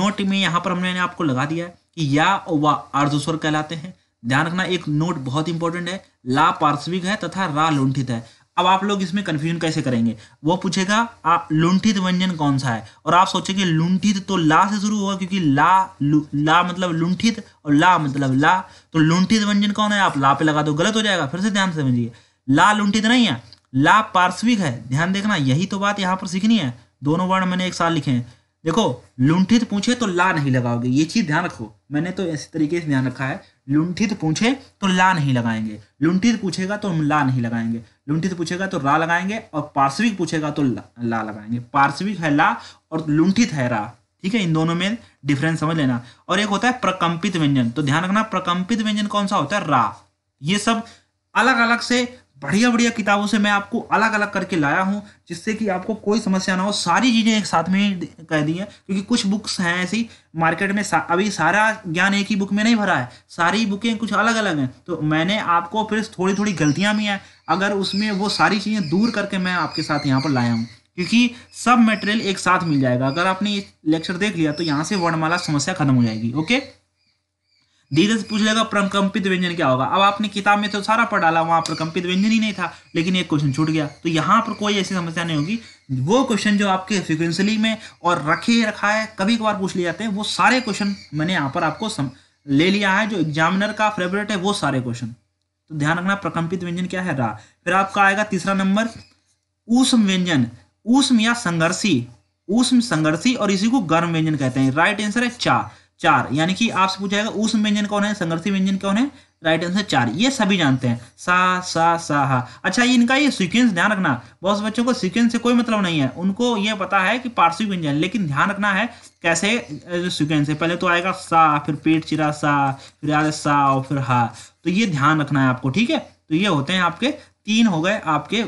नोट में यहाँ पर हमने आपको लगा दिया है कि या वा अर्धस्वर कहलाते हैं ध्यान रखना एक नोट बहुत इंपॉर्टेंट है ला पार्श्विक है तथा रा लुंठित है अब आप लोग इसमें कन्फ्यूजन कैसे करेंगे वो पूछेगा आ, लुंठित व्यंजन कौन सा है और आप सोचेंगे लुंठित तो ला से शुरू होगा क्योंकि ला लु, ला मतलब लुंठित और ला मतलब ला तो लुंठित व्यंजन कौन है आप ला पे लगा दो गलत हो जाएगा फिर से ध्यान समझिए ला लुंठित नहीं है ला पार्श्विक है ध्यान देखना यही तो बात यहाँ पर सीखनी है दोनों वर्ण मैंने एक साथ लिखे हैं देखो लुंठित पूछे तो ला नहीं लगाओगे ये चीज ध्यान रखो मैंने तो इस तरीके से ध्यान रखा है लुंठित पूछे तो ला नहीं लगाएंगे लुंठित पूछेगा तो हम ला नहीं लगाएंगे लुंठित पूछेगा तो रा लगाएंगे और पार्श्विक पूछेगा तो ला, लगाएंगे पार्श्विक है ला और लुंठित है रा ठीक है इन दोनों में डिफरेंस समझ लेना और एक होता है प्रकम्पित व्यंजन तो ध्यान रखना प्रकम्पित व्यंजन कौन सा होता है रा ये सब अलग अलग से बढ़िया बढ़िया किताबों से मैं आपको अलग अलग करके लाया हूँ जिससे कि आपको कोई समस्या ना हो सारी चीज़ें एक साथ में कह दी हैं क्योंकि कुछ बुक्स हैं ऐसी मार्केट में सा, अभी सारा ज्ञान एक ही बुक में नहीं भरा है सारी बुकें कुछ अलग अलग हैं तो मैंने आपको फिर थोड़ी थोड़ी गलतियाँ भी हैं अगर उसमें वो सारी चीज़ें दूर करके मैं आपके साथ यहाँ पर लाया हूँ क्योंकि सब मटेरियल एक साथ मिल जाएगा अगर आपने ये लेक्चर देख लिया तो यहाँ से वर्णमाला समस्या खत्म हो जाएगी ओके धीरे से पूछ लेगा प्रकंपित व्यंजन क्या होगा अब आपने किताब में तो सारा पढ़ डाला वहाँ प्रकंपित व्यंजन ही नहीं था लेकिन एक क्वेश्चन छूट गया तो यहाँ पर कोई ऐसी समस्या नहीं होगी वो क्वेश्चन जो आपके फ्रिक्वेंसली में और रखे रखा है कभी कभार पूछ लिए जाते हैं वो सारे क्वेश्चन मैंने यहाँ पर आपको सम... ले लिया है जो एग्जामिनर का फेवरेट है वो सारे क्वेश्चन तो ध्यान रखना प्रकंपित व्यंजन क्या है रा फिर आपका आएगा तीसरा नंबर ऊष्म व्यंजन ऊष्म या संघर्षी ऊष्म संघर्षी और इसी को गर्म व्यंजन कहते हैं राइट आंसर है चा चार यानी कि आपसे पूछा जाएगा ऊष्म व्यंजन कौन है संघर्षी व्यंजन कौन है राइट आंसर चार ये सभी जानते हैं सा सा सा हा अच्छा ये इनका ये सीक्वेंस ध्यान रखना बहुत से बच्चों को सीक्वेंस से कोई मतलब नहीं है उनको ये पता है कि पार्श्विक व्यंजन लेकिन ध्यान रखना है कैसे जो सीक्वेंस है पहले तो आएगा सा फिर पेट चिरा सा फिर आगे सा और फिर हा तो ये ध्यान रखना है आपको ठीक है तो ये होते हैं आपके तीन हो गए आपके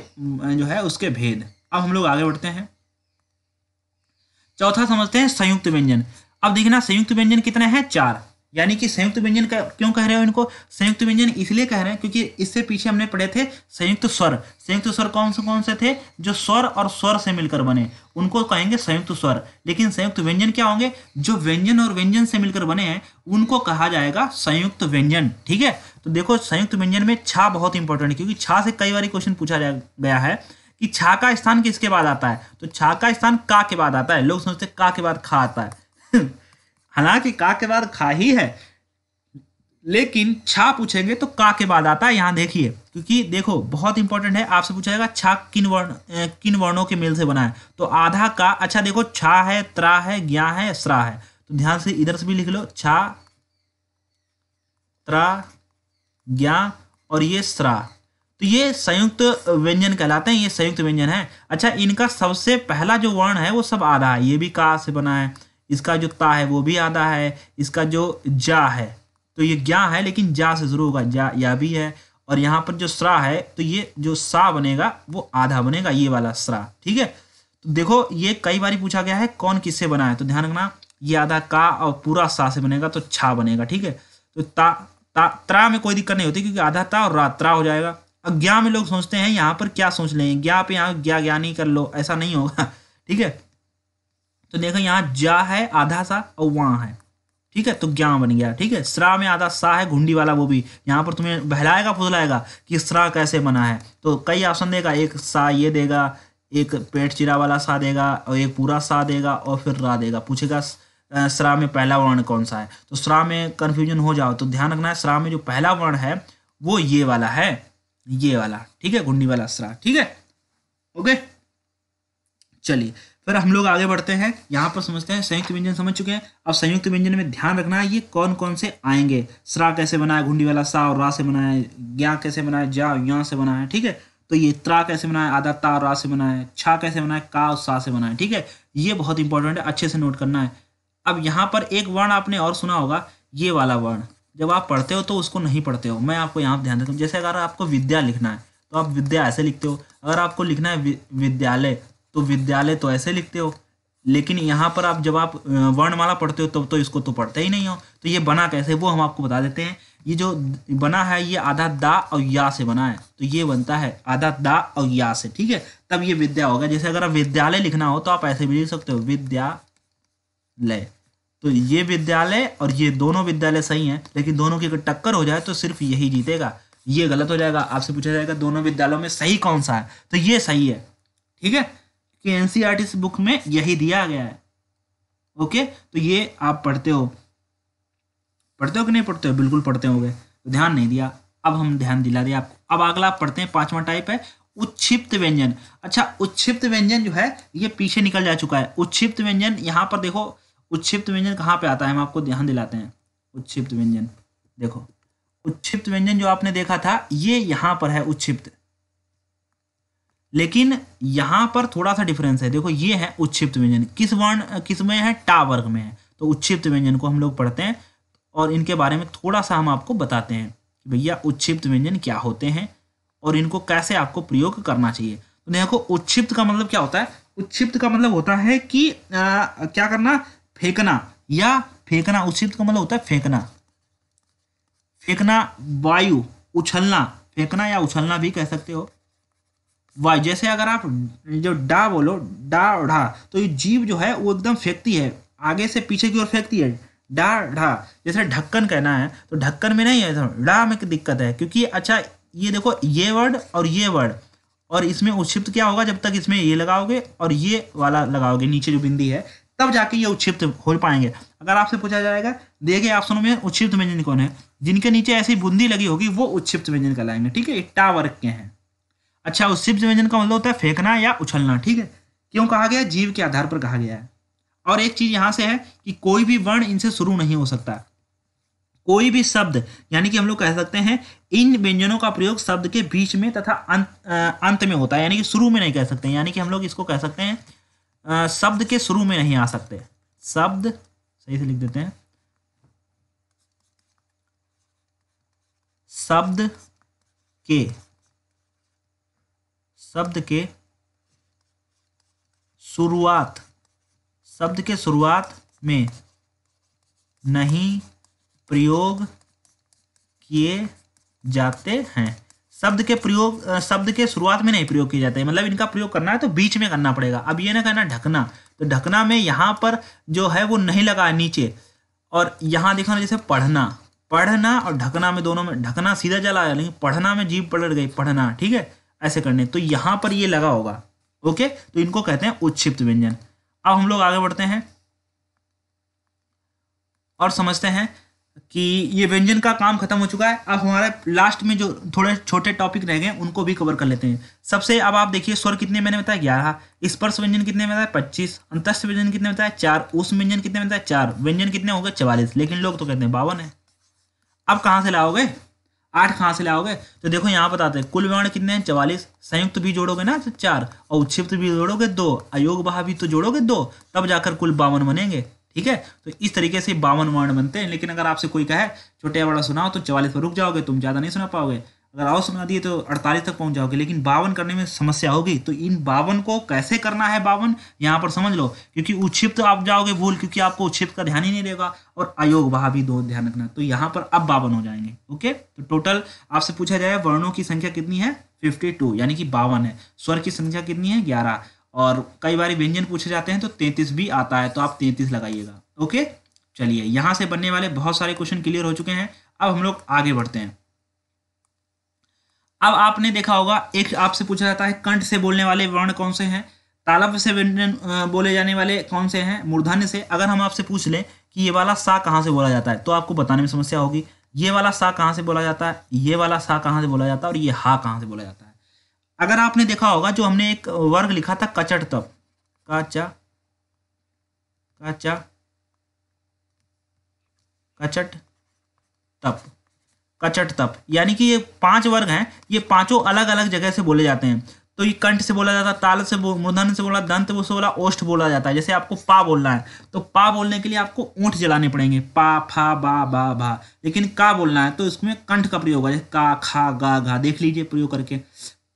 जो है उसके भेद अब हम लोग आगे बढ़ते हैं चौथा समझते हैं संयुक्त व्यंजन अब देखना संयुक्त व्यंजन कितने हैं चार यानी कि संयुक्त व्यंजन का क्यों कह रहे हो इनको संयुक्त व्यंजन इसलिए कह रहे हैं क्योंकि इससे पीछे हमने पढ़े थे संयुक्त स्वर संयुक्त स्वर कौन से कौन से थे जो स्वर और स्वर से मिलकर बने उनको कहेंगे संयुक्त स्वर लेकिन संयुक्त व्यंजन क्या होंगे जो व्यंजन और व्यंजन से मिलकर बने हैं उनको कहा जाएगा संयुक्त व्यंजन ठीक है तो देखो संयुक्त व्यंजन में छा बहुत इंपॉर्टेंट है क्योंकि छा से कई बार क्वेश्चन पूछा गया है कि छा का स्थान किसके बाद आता है तो छा का स्थान का के बाद आता है लोग सोचते का के बाद खा आता है हालांकि का के बाद खा ही है लेकिन छा पूछेंगे तो का के बाद आता है यहां देखिए क्योंकि देखो बहुत इंपॉर्टेंट है आपसे पूछा जाएगा छा किन वर्ण किन वर्णों के मेल से बना है तो आधा का अच्छा देखो छा है त्रा है ज्ञा है स्रा है तो ध्यान से इधर से भी लिख लो छा त्रा ज्ञा और ये स्रा तो ये संयुक्त व्यंजन कहलाते हैं ये संयुक्त व्यंजन है अच्छा इनका सबसे पहला जो वर्ण है वो सब आधा है ये भी का से बना है इसका जो ता है वो भी आधा है इसका जो जा है तो ये ज्ञा है लेकिन जा से शुरू होगा जा या भी है और यहाँ पर जो श्रा है तो ये जो सा बनेगा वो आधा बनेगा ये वाला श्रा ठीक है तो देखो ये कई बार पूछा गया है कौन किससे बना है तो ध्यान रखना ये आधा का और पूरा सा से बनेगा तो छा बनेगा ठीक है तो ता ता त्रा में कोई दिक्कत नहीं होती क्योंकि आधा ता और रात्रा हो जाएगा अब ज्ञा में लोग सोचते हैं यहाँ पर क्या सोच लें ज्ञा पे यहाँ ज्ञा नहीं कर लो ऐसा नहीं होगा ठीक है तो देखो यहाँ जा है आधा सा और वहाँ है ठीक है तो ज्ञा बन गया ठीक है श्रा में आधा सा है घुंडी वाला वो भी यहाँ पर तुम्हें बहलाएगा फुसलाएगा कि श्रा कैसे बना है तो कई ऑप्शन देगा एक सा ये देगा एक पेट चिरा वाला सा देगा और एक पूरा सा देगा और फिर रा देगा पूछेगा श्रा में पहला वर्ण कौन सा है तो श्रा में कन्फ्यूजन हो जाओ तो ध्यान रखना है श्रा में जो पहला वर्ण है वो ये वाला है ये वाला ठीक है घुंडी वाला श्रा ठीक है ओके चलिए पर हम लोग आगे बढ़ते हैं यहाँ पर समझते हैं संयुक्त व्यंजन समझ चुके हैं अब संयुक्त व्यंजन में ध्यान रखना है ये कौन कौन से आएंगे श्रा कैसे बनाया घुंडी वाला सा और रा से बनाया ज्ञा कैसे बनाया जा यहाँ से बनाया ठीक है तो ये त्रा कैसे बनाया आधा ता और रा से बनाया छा कैसे बनाया का और सा से बनाया ठीक है ये बहुत इंपॉर्टेंट है अच्छे से नोट करना है अब यहाँ पर एक वर्ण आपने और सुना होगा ये वाला वर्ण जब आप पढ़ते हो तो उसको नहीं पढ़ते हो मैं आपको यहाँ ध्यान देता हूँ जैसे अगर आपको विद्या लिखना है तो आप विद्या ऐसे लिखते हो अगर आपको लिखना है विद्यालय तो विद्यालय तो ऐसे लिखते हो लेकिन यहाँ पर आप जब आप वर्णमाला पढ़ते हो तब तो, तो इसको तो पढ़ते ही नहीं हो तो ये बना कैसे वो हम आपको बता देते हैं ये जो बना है ये आधा दा और या से बना है तो ये बनता है आधा दा और या से ठीक है तब ये विद्या होगा जैसे अगर आप विद्यालय लिखना हो तो आप ऐसे भी लिख सकते हो विद्यालय तो ये विद्यालय और ये दोनों विद्यालय सही हैं लेकिन दोनों की अगर टक्कर हो जाए तो सिर्फ यही जीतेगा ये गलत हो जाएगा आपसे पूछा जाएगा दोनों विद्यालयों में सही कौन सा है तो ये सही है ठीक है कि एनसीईआरटी बुक में यही दिया गया है ओके तो ये आप पढ़ते हो पढ़ते हो कि नहीं पढ़ते हो बिल्कुल पढ़ते हो गए तो ध्यान नहीं दिया अब हम ध्यान दिला दिया आपको अब अगला आप पढ़ते हैं पांचवा टाइप है उच्छिप्त व्यंजन अच्छा उच्छिप्त व्यंजन जो है ये पीछे निकल जा चुका है उच्छिप्त व्यंजन यहाँ पर देखो उच्छिप्त व्यंजन कहाँ पे आता है हम आपको ध्यान दिलाते हैं उच्छिप्त व्यंजन देखो उच्छिप्त व्यंजन जो आपने देखा था ये यहाँ पर है उच्छिप्त लेकिन यहाँ पर थोड़ा सा डिफरेंस है देखो ये है उच्छिप्त व्यंजन किस वर्ण किस में है टा वर्ग में है तो उच्छिप्त व्यंजन को हम लोग पढ़ते हैं और इनके बारे में थोड़ा सा हम आपको बताते हैं कि भैया उच्छिप्त व्यंजन क्या होते हैं और इनको कैसे आपको प्रयोग करना चाहिए तो देखो उच्छिप्त का मतलब क्या होता है उच्छिप्त का मतलब होता है कि आ, क्या करना फेंकना या फेंकना उच्छिप्त का मतलब होता है फेंकना फेंकना वायु उछलना फेंकना या उछलना भी कह सकते हो वाई जैसे अगर आप जो डा बोलो डा ढा तो ये जीव जो है वो एकदम फेंकती है आगे से पीछे की ओर फेंकती है डा ढा जैसे ढक्कन कहना है तो ढक्कन में नहीं है तो डा में दिक्कत है क्योंकि अच्छा ये देखो ये वर्ड और ये वर्ड और इसमें उच्छिप्त क्या होगा जब तक इसमें ये लगाओगे और ये वाला लगाओगे नीचे जो बिंदी है तब जाके ये उच्छिप्त हो पाएंगे अगर आपसे पूछा जाएगा देखिए आप ऑप्शनों में उच्छिप्त व्यंजन कौन है जिनके नीचे ऐसी बूंदी लगी होगी वो उच्छिप्त व्यंजन कहलाएंगे ठीक है टावर के हैं अच्छा उसिप व्यंजन का मतलब होता है फेंकना या उछलना ठीक है क्यों कहा गया जीव के आधार पर कहा गया है और एक चीज यहां से है कि कोई भी वर्ण इनसे शुरू नहीं हो सकता कोई भी शब्द यानी कि हम लोग कह सकते हैं इन व्यंजनों का प्रयोग शब्द के बीच में तथा अंत में होता है यानी कि शुरू में नहीं कह सकते यानी कि हम लोग इसको कह सकते हैं शब्द के शुरू में नहीं आ सकते शब्द सही से लिख देते हैं शब्द के शब्द के शुरुआत शब्द के शुरुआत में नहीं प्रयोग किए जाते हैं शब्द के प्रयोग शब्द के शुरुआत में नहीं प्रयोग किए जाते हैं मतलब इनका प्रयोग करना है तो बीच में करना पड़ेगा अब ये ना कहना ढकना तो ढकना में यहाँ पर जो है वो नहीं लगा है नीचे और यहाँ देखो ना जैसे पढ़ना पढ़ना और ढकना में दोनों में ढकना सीधा जला आया लेकिन पढ़ना में जीप पलट गई पढ़ना ठीक है ऐसे करने तो यहां पर ये लगा होगा ओके तो इनको कहते हैं उच्छिप्त व्यंजन अब हम लोग आगे बढ़ते हैं और समझते हैं कि ये व्यंजन का काम खत्म हो चुका है अब हमारे लास्ट में जो थोड़े छोटे टॉपिक रह गए उनको भी कवर कर लेते हैं सबसे अब आप देखिए स्वर कितने मैंने बताया ग्यारह स्पर्श व्यंजन कितने में बताया पच्चीस अंतस्थ व्यंजन कितने बताया चार उस व्यंजन कितने बताया चार व्यंजन कितने हो गए चवालीस लेकिन लोग तो कहते हैं बावन है अब कहाँ से लाओगे आठ कहाँ से लाओगे तो देखो यहाँ बताते हैं कुल वर्ण कितने हैं चवालीस संयुक्त भी जोड़ोगे ना तो चार और उत्षिप्त भी जोड़ोगे दो अयोग बहा भी तो जोड़ोगे दो तब जाकर कुल बावन बनेंगे ठीक है तो इस तरीके से बावन वर्ण बनते हैं लेकिन अगर आपसे कोई कहे छोटे बड़ा सुनाओ तो चवालीस पर रुक जाओगे तुम ज़्यादा नहीं सुना पाओगे अगर आओ बना दिए तो अड़तालीस तक पहुंच जाओगे लेकिन बावन करने में समस्या होगी तो इन बावन को कैसे करना है बावन यहाँ पर समझ लो क्योंकि उच्छिप्त तो आप जाओगे भूल क्योंकि आपको उच्छिप्त का ध्यान ही नहीं रहेगा और अयोग वहा भी दो ध्यान रखना तो यहाँ पर अब बावन हो जाएंगे ओके तो टोटल आपसे पूछा जाए वर्णों की संख्या कितनी है फिफ्टी टू यानी कि बावन है स्वर की संख्या कितनी है ग्यारह और कई बार व्यंजन पूछे जाते हैं तो तैंतीस भी आता है तो आप तैंतीस लगाइएगा ओके चलिए यहाँ से बनने वाले बहुत सारे क्वेश्चन क्लियर हो चुके हैं अब हम लोग आगे बढ़ते हैं अब आपने देखा होगा एक आपसे पूछा जाता है कंठ से बोलने वाले वर्ण कौन से हैं तालब से बोले जाने वाले कौन से हैं मूर्धन्य से अगर हम आपसे पूछ लें कि ये वाला सा कहाँ से बोला जाता है तो आपको बताने में समस्या होगी ये वाला सा कहाँ से बोला जाता है ये वाला सा कहाँ से बोला जाता है और ये हा कहाँ से बोला जाता है अगर आपने देखा होगा जो हमने एक वर्ग लिखा था कचट तब काचा काचा कचट तप कचट तप यानी कि ये पांच वर्ग हैं ये पांचों अलग अलग जगह से बोले जाते हैं तो ये कंठ से बोला जाता है ताल से मूर्धन से बोला दंत से बोला ओष्ठ बोला जाता है जैसे आपको पा बोलना है तो पा बोलने के लिए आपको ऊंट जलाने पड़ेंगे पा फा बा बा भा लेकिन का बोलना है तो इसमें कंठ का प्रयोग होगा जैसे का खा गा घा देख लीजिए प्रयोग करके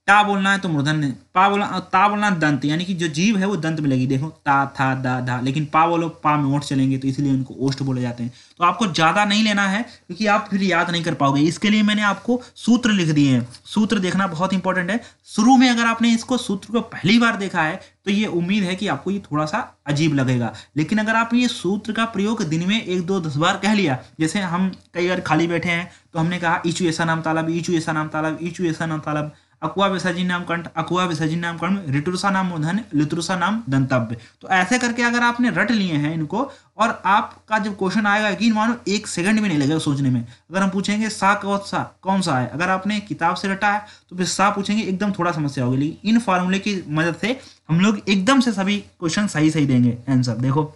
ता बोलना है तो मूर्धन्य पा बोलना ता बोलना दंत यानी कि जो जीव है वो दंत में लगी देखो ता था दा धा लेकिन पा बोलो पा में ओठ चलेंगे तो इसलिए उनको ओष्ट बोले जाते हैं तो आपको ज़्यादा नहीं लेना है क्योंकि आप फिर याद नहीं कर पाओगे इसके लिए मैंने आपको सूत्र लिख दिए हैं सूत्र देखना बहुत इंपॉर्टेंट है शुरू में अगर आपने इसको सूत्र को पहली बार देखा है तो ये उम्मीद है कि आपको ये थोड़ा सा अजीब लगेगा लेकिन अगर आप ये सूत्र का प्रयोग दिन में एक दो दस बार कह लिया जैसे हम कई बार खाली बैठे हैं तो हमने कहा इचू ऐसा नाम तालाब इचू ऐसा नाम तालाब इचू ऐसा नाम तालाब अकुआ विसर्जन कंठ अकुआ विसर्जन नामकंड रिटुरसा नाम उधन लितुरसा नाम दंतव्य तो ऐसे करके अगर आपने रट लिए हैं इनको और आपका जब क्वेश्चन आएगा यकीन मानो एक सेकंड भी नहीं लगेगा सोचने में अगर हम पूछेंगे सा कौन सा कौन सा है अगर आपने किताब से रटा है तो फिर सा पूछेंगे एकदम थोड़ा समस्या होगी लेकिन इन फार्मूले की मदद से हम लोग एकदम से सभी क्वेश्चन सही सही देंगे आंसर देखो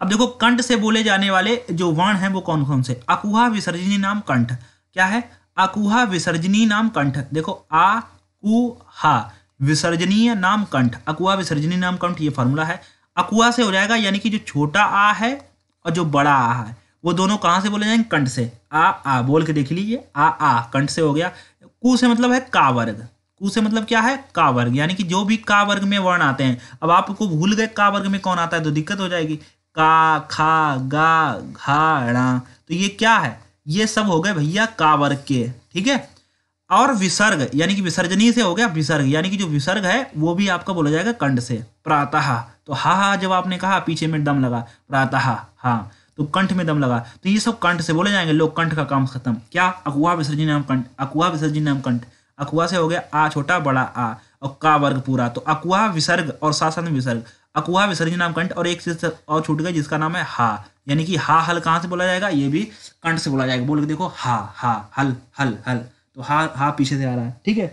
अब देखो कंठ से बोले जाने वाले जो वर्ण हैं वो कौन कौन से अकुहा विसर्जनी नाम कंठ क्या है आकुहा विसर्जनीय नाम कंठ देखो आ कु हा विसर्जनीय नाम कंठ अकुआ विसर्जनीय नाम कंठ ये फॉर्मूला है अकुआ से हो जाएगा यानी कि जो छोटा आ है और जो बड़ा आ है वो दोनों कहाँ से बोले जाएंगे कंठ से आ आ बोल के देख लीजिए आ आ कंठ से हो गया कु से मतलब है का वर्ग कु से मतलब क्या है का वर्ग यानी कि जो भी का वर्ग में वर्ण आते हैं अब आपको भूल गए का वर्ग में कौन आता है तो दिक्कत हो जाएगी का खा गा घा तो ये क्या है ये सब हो गए भैया का वर्ग के ठीक है और विसर्ग यानी कि विसर्जनी से हो गया विसर्ग यानी कि जो विसर्ग है वो भी आपका बोला जाएगा कंड से प्रातः तो हा हा जब आपने कहा पीछे में दम लगा प्रातः हाँ तो कंठ में दम लगा तो ये सब कंठ से बोले जाएंगे लोग कंठ का काम खत्म क्या अकुआ विसर्जन नाम कंठ अकुआ विसर्जन नाम कंठ अकुआ से हो गया आ छोटा बड़ा आ और का वर्ग पूरा तो अकुआ विसर्ग और शासन विसर्ग अकुआ विसर्जन नाम कंठ और एक चीज और छूट गई जिसका नाम है हा यानी कि हा हल कहाँ से बोला जाएगा ये भी कंठ से बोला जाएगा बोल के देखो हा हा हल हल हल तो हा हा पीछे से आ रहा है ठीक है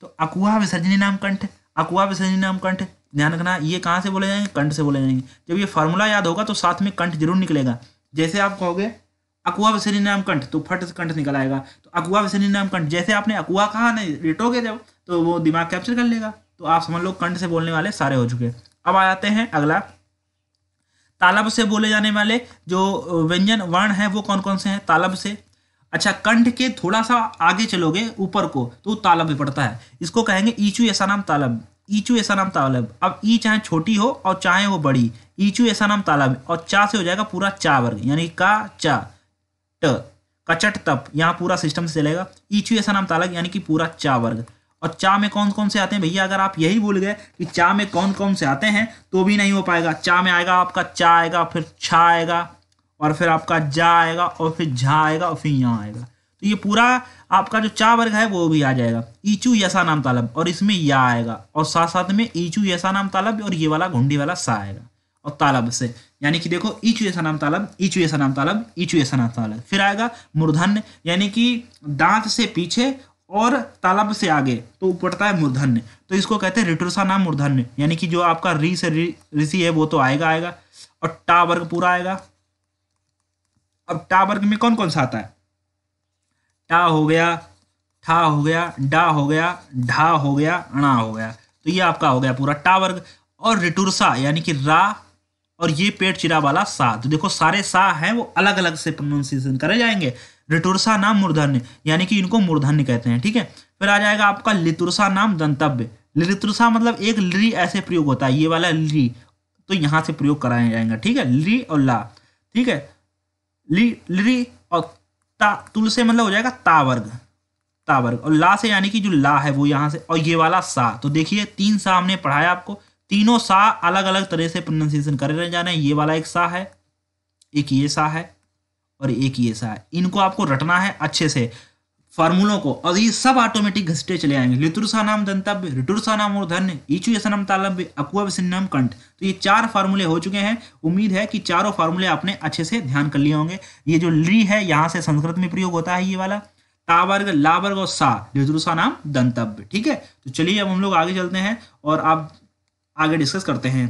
तो अकुआ विसर्जनी नाम कंठ अकुआ विसर्जनी नाम कंठ ध्यान रखना ये कहाँ से बोले जाएंगे कंठ से बोले जाएंगे जब ये फार्मूला याद होगा तो साथ में कंठ जरूर निकलेगा जैसे आप कहोगे अकुआ विसर्जनी नाम कंठ तो फट से कंठ निकल आएगा तो अकुआ विसर्जनी नाम कंठ जैसे आपने अकुआ कहा नहीं रिटोगे जब तो वो दिमाग कैप्चर कर लेगा तो आप समझ लो कंठ से बोलने वाले सारे हो चुके अब आ जाते हैं अगला तालब से बोले जाने वाले जो व्यंजन वर्ण है वो कौन कौन से हैं तालब से अच्छा कंठ के थोड़ा सा आगे चलोगे ऊपर को तो तालब भी पड़ता है इसको कहेंगे ईचू ऐसा नाम तालब ईचू ऐसा नाम तालब अब ई चाहे छोटी हो और चाहे वो बड़ी ईचू ऐसा नाम तालब और चा से हो जाएगा पूरा चा वर्ग यानी का चा ट कचट तप यहाँ पूरा सिस्टम से चलेगा ईचू ऐसा नाम तालब यानी कि पूरा चा वर्ग और चा में कौन कौन से आते हैं भैया अगर आप यही भूल गए कि चा में कौन कौन से आते हैं तो भी नहीं हो पाएगा चा में आएगा आपका चा आएगा फिर छा आएगा और फिर आपका जा आएगा और फिर झा आएगा और फिर यहाँ आएगा तो ये पूरा आपका जो चा वर्ग है वो भी आ जाएगा ईचू यसा नाम तालब और इसमें या आएगा और साथ साथ में ईचू यसा नाम तालब और ये वाला घुंडी वाला सा आएगा और तालब से यानी कि देखो ईचू यसा नाम तालब ईचू यसा नाम तालब ईचू यसा नाम तालब फिर आएगा मूर्धन्य यानी कि दांत से पीछे और तालाब से आगे तो पड़ता है मूर्धन्य तो इसको कहते हैं रिटुरसा नाम मूर्धन्य यानी कि जो आपका री से ऋषि है वो तो आएगा आएगा और टा वर्ग पूरा आएगा अब टा वर्ग में कौन कौन सा आता है टा हो गया ठा हो गया डा हो गया ढा हो गया अणा हो गया तो ये आपका हो गया पूरा टा वर्ग और रिटुरसा यानी कि रा और ये पेट चिरा वाला सा तो देखो सारे सा हैं वो अलग अलग से प्रोनाउंसिएशन करे जाएंगे रिटुरसा नाम मूर्धन्य यानी कि इनको मूर्धन्य कहते हैं ठीक है फिर आ जाएगा आपका लितुरसा नाम दंतव्य लितुरसा मतलब एक ली ऐसे प्रयोग होता है ये वाला ली तो यहाँ से प्रयोग कराया जाएगा ठीक है ली और ला ठीक है ली ली और ता तुल से मतलब हो जाएगा तावर्ग तावर्ग और ला से यानी कि जो ला है वो यहाँ से और ये वाला सा तो देखिए तीन सा हमने पढ़ाया आपको तीनों सा अलग अलग तरह से प्रोनाउंसिएशन रहे जा रहे हैं ये वाला एक सा है एक ये सा है और एक ये सा है इनको आपको रटना है अच्छे से फार्मूलों को और ये सब ऑटोमेटिक घसटे चले आएंगे लितुरसा नाम दंतव्य रिटुरसा नाम मूर्धन्य ईचुएसनम तालव्य अकुअव सिन्नम कंठ तो ये चार फार्मूले हो चुके हैं उम्मीद है कि चारों फार्मूले आपने अच्छे से ध्यान कर लिए होंगे ये जो ली है यहाँ से संस्कृत में प्रयोग होता है ये वाला तावर्ग लावर्ग और सा लितुरसा नाम दंतव्य ठीक है तो चलिए अब हम लोग आगे चलते हैं और आप आगे डिस्कस करते हैं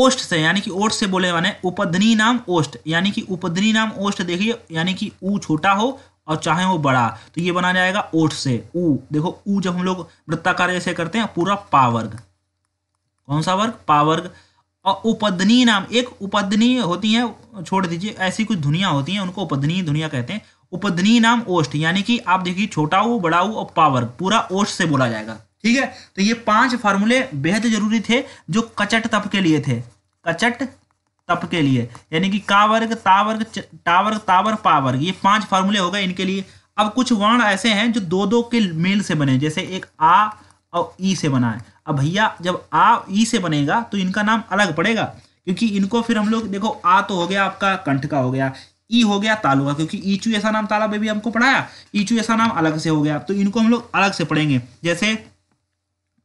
ओष्ट से यानी कि ओठ से बोले माने उपधनी नाम ओष्ट यानी कि उपधनी नाम ओष्ट देखिए यानी कि ऊ छोटा हो और चाहे वो बड़ा तो ये बना जाएगा ओठ से ऊ देखो ऊ जब हम लोग वृत्ताकार ऐसे करते हैं पूरा पावर्ग कौन सा वर्ग पावर्ग और उपधनी नाम एक उपधनी होती है छोड़ दीजिए ऐसी कुछ धुनिया होती हैं उनको उपधनी धुनिया कहते हैं उपधनी नाम ओष्ठ यानी कि आप देखिए छोटा ऊ बड़ा ऊ और पावर्ग पूरा ओष्ठ से बोला जाएगा ठीक है तो ये पांच फार्मूले बेहद जरूरी थे जो कचट तप के लिए थे कचट तप के लिए यानी कि का वर्ग ता तावर पावर्ग ये पांच फार्मूले हो गए इनके लिए अब कुछ वर्ण ऐसे हैं जो दो दो के मेल से बने जैसे एक आ और ई से बना है अब भैया जब आ ई से बनेगा तो इनका नाम अलग पड़ेगा क्योंकि इनको फिर हम लोग देखो आ तो हो गया आपका कंठ का हो गया ई हो गया तालु का क्योंकि ईचू ऐसा नाम ताला में भी हमको पढ़ाया ईचू ऐसा नाम अलग से हो गया तो इनको हम लोग अलग से पढ़ेंगे जैसे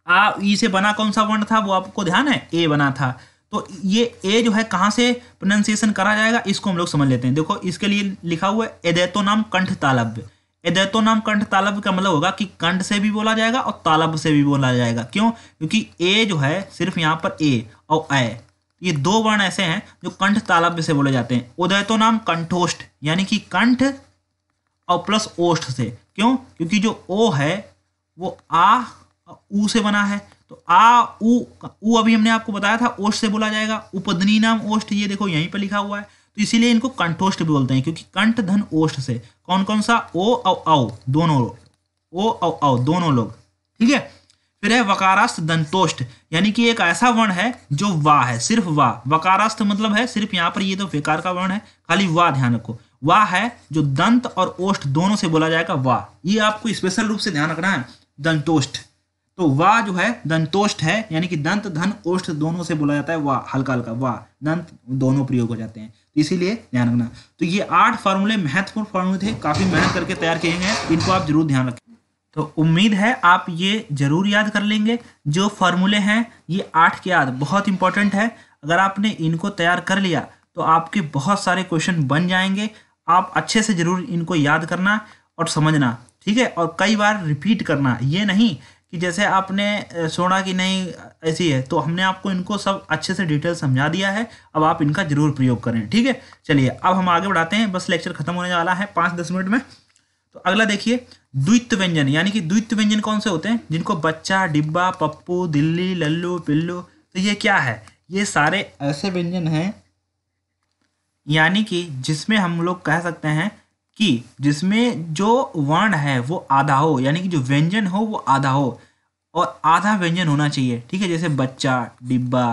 आ ई से बना कौन सा वर्ण था वो आपको ध्यान है ए बना था तो ये ए जो है कहाँ से प्रोनाउंसिएशन करा जाएगा इसको हम लोग समझ लेते हैं देखो इसके लिए लिखा हुआ है एदैतो नाम कंठ तालब्य एदैतो नाम कंठ तालब्य का मतलब होगा कि कंठ से भी बोला जाएगा और तालब से भी बोला जाएगा क्यों क्योंकि ए जो है सिर्फ यहाँ पर ए और ए ये दो वर्ण ऐसे हैं जो कंठ तालब्य से बोले जाते हैं उदैतो नाम कंठोष्ठ यानी कि कंठ और प्लस ओष्ठ से क्यों क्योंकि जो ओ है वो आ ऊ से बना है तो आ ऊ ऊ अभी हमने आपको बताया था ओष्ट से बोला जाएगा उपदनी नाम ओष्ट ये देखो यहीं पर लिखा हुआ है तो इसीलिए इनको कंठोष्ठ भी बोलते हैं क्योंकि कंठ धन ओष्ट से कौन कौन सा ओ औ औ दोनों ओ औ औ दोनों लोग ठीक है फिर है वकारास्त दंतोष्ट यानी कि एक ऐसा वर्ण है जो वाह है सिर्फ वाह वकारास्त मतलब है सिर्फ यहाँ पर ये तो विकार का वर्ण है खाली वाह ध्यान रखो वाह है जो दंत और ओष्ठ दोनों से बोला जाएगा वाह ये आपको स्पेशल रूप से ध्यान रखना है दंतोष्ठ तो वाह जो है दंतोष्ठ है यानी कि दंत धन ओष्ठ दोनों से बोला जाता है वाह हल्का हल्का वाह दंत दोनों प्रयोग हो जाते हैं तो इसीलिए ध्यान रखना तो ये आठ फार्मूले महत्वपूर्ण फार्मूले थे काफ़ी मेहनत करके तैयार किए गए इनको आप जरूर ध्यान रखें तो उम्मीद है आप ये जरूर याद कर लेंगे जो फार्मूले हैं ये आठ के याद बहुत इंपॉर्टेंट है अगर आपने इनको तैयार कर लिया तो आपके बहुत सारे क्वेश्चन बन जाएंगे आप अच्छे से ज़रूर इनको याद करना और समझना ठीक है और कई बार रिपीट करना ये नहीं कि जैसे आपने सोना कि नहीं ऐसी है तो हमने आपको इनको सब अच्छे से डिटेल समझा दिया है अब आप इनका जरूर प्रयोग करें ठीक है चलिए अब हम आगे बढ़ाते हैं बस लेक्चर खत्म होने वाला है पाँच दस मिनट में तो अगला देखिए द्वित्व व्यंजन यानी कि द्वित्व व्यंजन कौन से होते हैं जिनको बच्चा डिब्बा पप्पू दिल्ली लल्लू पिल्लू तो ये क्या है ये सारे ऐसे व्यंजन हैं यानी कि जिसमें हम लोग कह सकते हैं कि जिसमें जो वर्ण है वो आधा हो यानी कि जो व्यंजन हो वो आधा हो और आधा व्यंजन होना चाहिए ठीक है जैसे बच्चा डिब्बा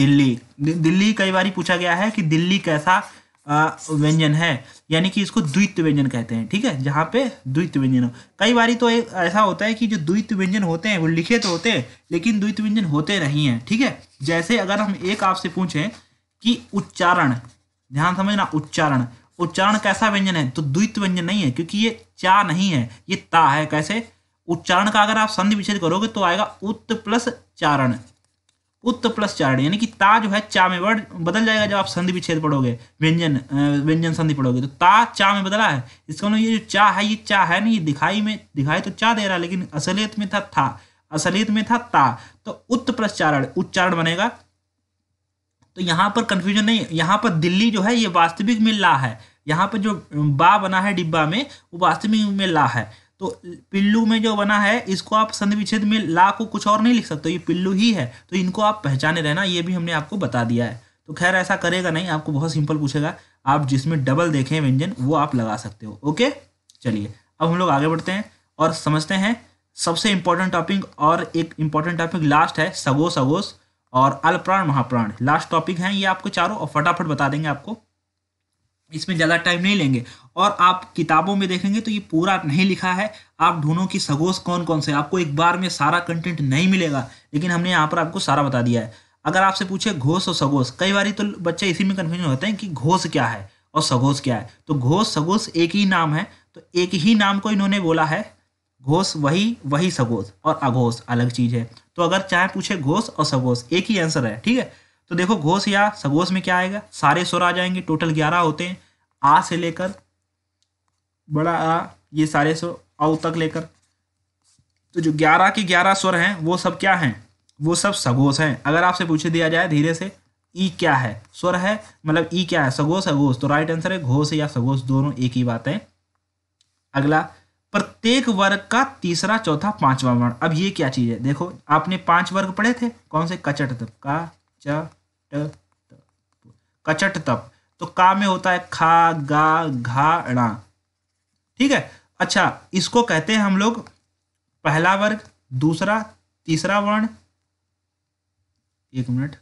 दिल्ली दि, दिल्ली कई बार पूछा गया है कि दिल्ली कैसा व्यंजन है यानी कि इसको द्वित व्यंजन कहते हैं ठीक है जहाँ पे द्वित व्यंजन हो कई बार तो एक ऐसा होता है कि जो द्वित व्यंजन होते हैं वो लिखे तो होते हैं लेकिन द्वित व्यंजन होते नहीं हैं ठीक है जैसे अगर हम एक आपसे पूछें कि उच्चारण ध्यान समझना उच्चारण उच्चारण कैसा व्यंजन है तो द्वित व्यंजन नहीं है क्योंकि ये चा नहीं है ये ता है कैसे उच्चारण का अगर आप संधि विच्छेद करोगे तो आएगा उत्त प्लस चारण उत्त प्लस चारण यानी कि ता जो है चा में वर्ड बदल जाएगा जब आप संधि विच्छेद पढ़ोगे व्यंजन व्यंजन संधि पढ़ोगे तो ता चा में बदला है इसका मतलब ये जो चा है ये चा है नहीं दिखाई में दिखाई तो चा दे रहा है लेकिन असलियत में था था असलियत में था ता तो उत्त प्लस चारण उच्चारण बनेगा तो यहाँ पर कंफ्यूजन नहीं यहाँ पर दिल्ली जो है ये वास्तविक में ला है यहाँ पर जो बा बना है डिब्बा में वो वास्तविक में ला है तो पिल्लू में जो बना है इसको आप संधि विच्छेद में ला को कुछ और नहीं लिख सकते ये पिल्लू ही है तो इनको आप पहचाने रहना ये भी हमने आपको बता दिया है तो खैर ऐसा करेगा नहीं आपको बहुत सिंपल पूछेगा आप जिसमें डबल देखें व्यंजन वो आप लगा सकते हो ओके चलिए अब हम लोग आगे बढ़ते हैं और समझते हैं सबसे इंपॉर्टेंट टॉपिक और एक इम्पॉर्टेंट टॉपिक लास्ट है सगोस सगोस और अलप्राण महाप्राण लास्ट टॉपिक हैं ये आपको चारों और फटाफट बता देंगे आपको इसमें ज़्यादा टाइम नहीं लेंगे और आप किताबों में देखेंगे तो ये पूरा नहीं लिखा है आप ढूंढो कि सगोस कौन कौन से आपको एक बार में सारा कंटेंट नहीं मिलेगा लेकिन हमने यहाँ पर आपको सारा बता दिया है अगर आपसे पूछे घोष और सगोस कई बार तो बच्चे इसी में कन्फ्यूजन होते हैं कि घोष क्या है और सगोस क्या है तो घोष सगोस एक ही नाम है तो एक ही नाम को इन्होंने बोला है घोष वही वही सगोस और अघोष अलग चीज़ है तो अगर चाहे पूछे घोष और सगोस एक ही आंसर है ठीक है तो देखो घोष या सघोष में क्या आएगा सारे स्वर आ जाएंगे टोटल ग्यारह होते हैं आ से लेकर बड़ा आ ये सारे स्वर औ तक लेकर तो जो ग्यारह के ग्यारह स्वर हैं वो सब क्या हैं वो सब सघोष हैं अगर आपसे पूछे दिया जाए धीरे से ई क्या है स्वर है मतलब ई क्या है सघोष अघोष तो राइट आंसर है घोष या सघोष दोनों एक ही बात है अगला प्रत्येक वर्ग का तीसरा चौथा पांचवा वर्ण अब ये क्या चीज है देखो आपने पांच वर्ग पढ़े थे कौन से कचट का च ट कचट तप तो का में होता है खा गा घा णा ठीक है अच्छा इसको कहते हैं हम लोग पहला वर्ग दूसरा तीसरा वर्ण एक मिनट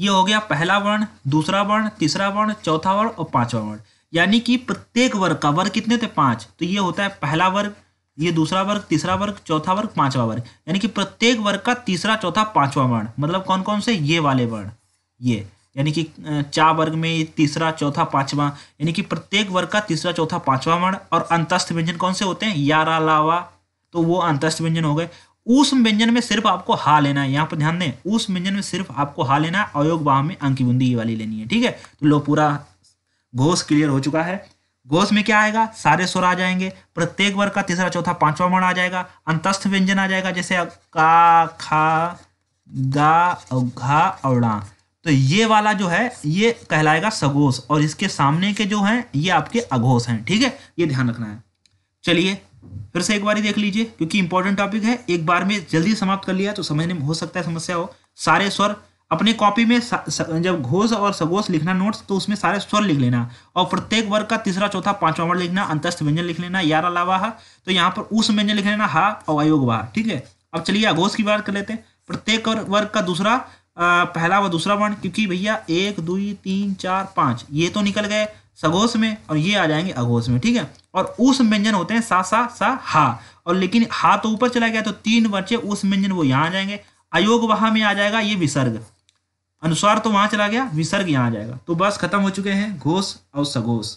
ये हो गया पहला वर्ण दूसरा वर्ण तीसरा वर्ण चौथा वर्ण और पांचवा वर्ण यानी कि प्रत्येक वर्ग का वर्ग कितने थे पांच तो ये होता है पहला वर्ग ये दूसरा वर्ग तीसरा वर्ग चौथा वर्ग पांचवा वर्ग यानी कि प्रत्येक वर्ग का तीसरा चौथा पांचवा वर्ण मतलब कौन कौन से ये वाले वर्ण ये यानी कि चार वर्ग में तीसरा चौथा पांचवा यानी कि प्रत्येक वर्ग का तीसरा चौथा पांचवा वर्ण और अंतस्थ व्यंजन कौन से होते हैं यारा लावा तो वो अंतस्थ व्यंजन हो गए उस व्यंजन में सिर्फ आपको हा लेना है यहाँ पर ध्यान दें उस व्यंजन में सिर्फ आपको हा लेना है अयोग वाह में अंकी बुंदी ये वाली लेनी है ठीक है तो लो पूरा घोष क्लियर हो चुका है गोश में क्या आएगा सारे स्वर आ जाएंगे प्रत्येक वर्ग का तीसरा चौथा पांचवा वर्ण आ जाएगा अंतस्थ व्यंजन आ जाएगा जैसे का खा गा घा औड़ा तो ये वाला जो है ये कहलाएगा सगोश और इसके सामने के जो हैं ये आपके अघोष हैं ठीक है ये ध्यान रखना है चलिए फिर से एक बार ही देख लीजिए क्योंकि इंपॉर्टेंट टॉपिक है एक बार में जल्दी समाप्त कर लिया तो समझने में हो सकता है समस्या हो सारे स्वर अपने कॉपी में स, स, जब घोष और सगोष लिखना नोट्स तो उसमें सारे स्वर लिख लेना और प्रत्येक वर्ग का तीसरा चौथा पांचवा वर्ण लिखना अंतस्थ व्यंजन लिख लेना यार अलावा हा तो यहाँ पर उस व्यंजन लिख लेना हा और अयोग वाह ठीक है अब चलिए अघोष की बात कर लेते हैं प्रत्येक वर्ग का दूसरा पहला व दूसरा वर्ण क्योंकि भैया एक दुई तीन चार पाँच ये तो निकल गए सघोष में और ये आ जाएंगे अघोष में ठीक है और उस व्यंजन होते हैं सा सा सा हा और लेकिन हा तो ऊपर चला गया तो तीन बच्चे उस व्यंजन वो यहाँ आ जाएंगे अयोग वहा में आ जाएगा ये विसर्ग अनुस्वार तो वहां चला गया विसर्ग यहाँ जाएगा तो बस खत्म हो चुके हैं घोष और सघोष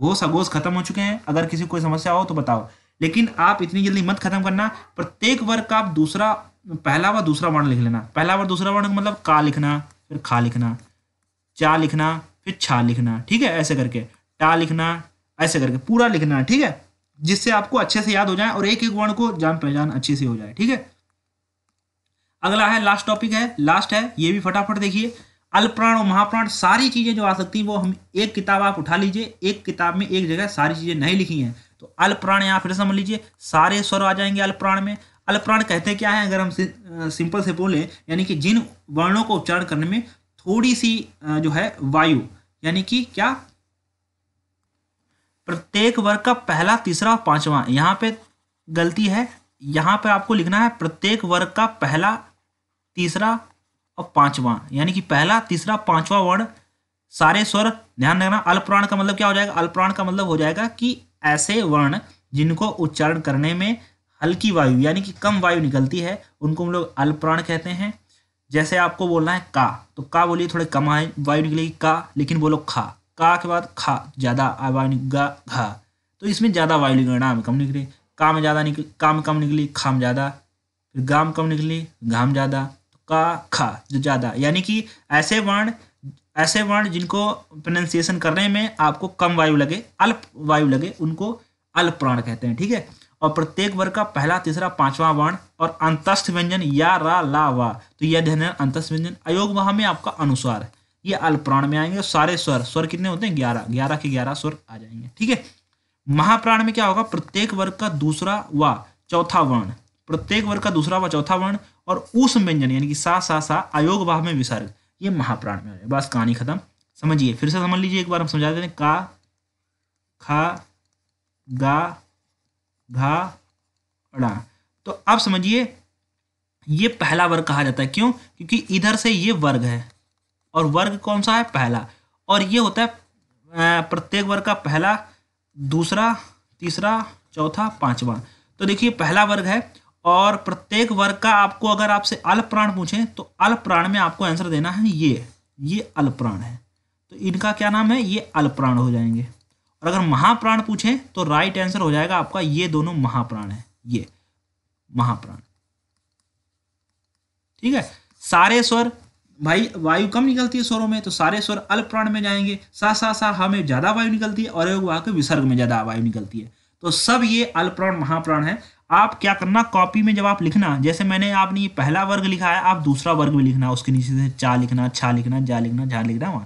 घोष अघोष खत्म हो चुके हैं अगर किसी को कोई समस्या हो तो बताओ लेकिन आप इतनी जल्दी मत खत्म करना प्रत्येक वर्ग का आप दूसरा पहला व दूसरा वर्ण लिख लेना पहला व दूसरा वर्ण मतलब का लिखना फिर खा लिखना चा लिखना फिर छा लिखना ठीक है ऐसे करके टा लिखना ऐसे करके पूरा लिखना ठीक है जिससे आपको अच्छे से याद हो जाए और एक एक वर्ण को जान पहचान अच्छे से हो जाए ठीक है अगला है लास्ट टॉपिक है लास्ट है ये भी फटाफट देखिए अल्पप्राण और महाप्राण सारी चीज़ें जो आ सकती हैं वो हम एक किताब आप उठा लीजिए एक किताब में एक जगह सारी चीज़ें नहीं लिखी हैं तो अल्पप्राण यहाँ फिर समझ लीजिए सारे स्वर आ जाएंगे अल्पप्राण में अल्पप्राण कहते क्या है अगर हम सिंपल से बोलें यानी कि जिन वर्णों को उच्चारण करने में थोड़ी सी जो है वायु यानी कि क्या प्रत्येक वर्ग का पहला तीसरा और पांचवा यहाँ पे गलती है यहाँ पे आपको लिखना है प्रत्येक वर्ग का पहला तीसरा और पांचवा यानी कि पहला तीसरा पांचवा वर्ण सारे स्वर ध्यान रखना अल्प्राण का मतलब क्या हो जाएगा अल्प्राण का मतलब हो जाएगा कि ऐसे वर्ण जिनको उच्चारण करने में हल्की वायु यानी कि कम वायु निकलती है उनको हम लोग अल्प्राण कहते हैं जैसे आपको बोलना है का तो का बोलिए थोड़े कम वायु निकलेगी का लेकिन बोलो खा का के बाद खा ज़्यादा वायु घा तो इसमें ज़्यादा वायु निकले ना कम निकली का में ज़्यादा निकली का में कम निकली खाम ज़्यादा फिर गाम कम निकली घाम ज़्यादा का खा ज़्यादा यानी कि ऐसे वर्ण ऐसे वर्ण जिनको प्रोनाउंसिएशन करने में आपको कम वायु लगे अल्प वायु लगे उनको अल्प प्राण कहते हैं ठीक है और प्रत्येक वर्ग का पहला तीसरा पांचवा वर्ण और अंतस्थ व्यंजन या रा ला वा तो यह ध्यान अंतस्थ व्यंजन अयोग वहा में आपका अनुस्वार है ये प्राण में आएंगे सारे स्वर स्वर कितने होते हैं ग्यारह ग्यारह के ग्यारह स्वर आ जाएंगे ठीक है महाप्राण में क्या होगा प्रत्येक वर्ग का दूसरा व चौथा वर्ण प्रत्येक वर्ग का दूसरा व चौथा वर्ण और उस व्यंजन यानी कि सा सा सा अयोग भाव में विसर्ग ये महाप्राण में बस कहानी खत्म समझिए फिर से समझ लीजिए एक बार हम समझा देते हैं का खा गा घा अड़ा तो आप समझिए ये पहला वर्ग कहा जाता है क्यों क्योंकि इधर से ये वर्ग है और वर्ग कौन सा है पहला और ये होता है प्रत्येक वर्ग का पहला दूसरा तीसरा चौथा पांचवा तो देखिए पहला वर्ग है और प्रत्येक वर्ग का आपको अगर आपसे अल्प्राण प्राण पूछें तो अल्प्राण प्राण में आपको आंसर देना है ये ये अल प्राण है तो इनका क्या नाम है ये अल्प्राण प्राण हो जाएंगे और अगर महाप्राण पूछें तो राइट आंसर हो जाएगा आपका ये दोनों महाप्राण है ये महाप्राण ठीक है सारे स्वर भाई वायु कम निकलती है स्वरों में तो सारे स्वर अल्प प्राण में जाएंगे सा सा सा हमें ज़्यादा वायु निकलती है और वहां के विसर्ग में ज़्यादा वायु निकलती है तो सब ये अल्प्राण प्राण महाप्राण है आप क्या करना कॉपी में जब आप लिखना जैसे मैंने आपने ये पहला वर्ग लिखा है आप दूसरा वर्ग भी लिखना उसके नीचे से चा लिखना छा लिखना जा लिखना झा लिखना वहां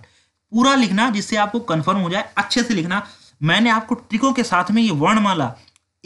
पूरा लिखना जिससे आपको कन्फर्म हो जाए अच्छे से लिखना मैंने आपको ट्रिकों के साथ में ये वर्णमाला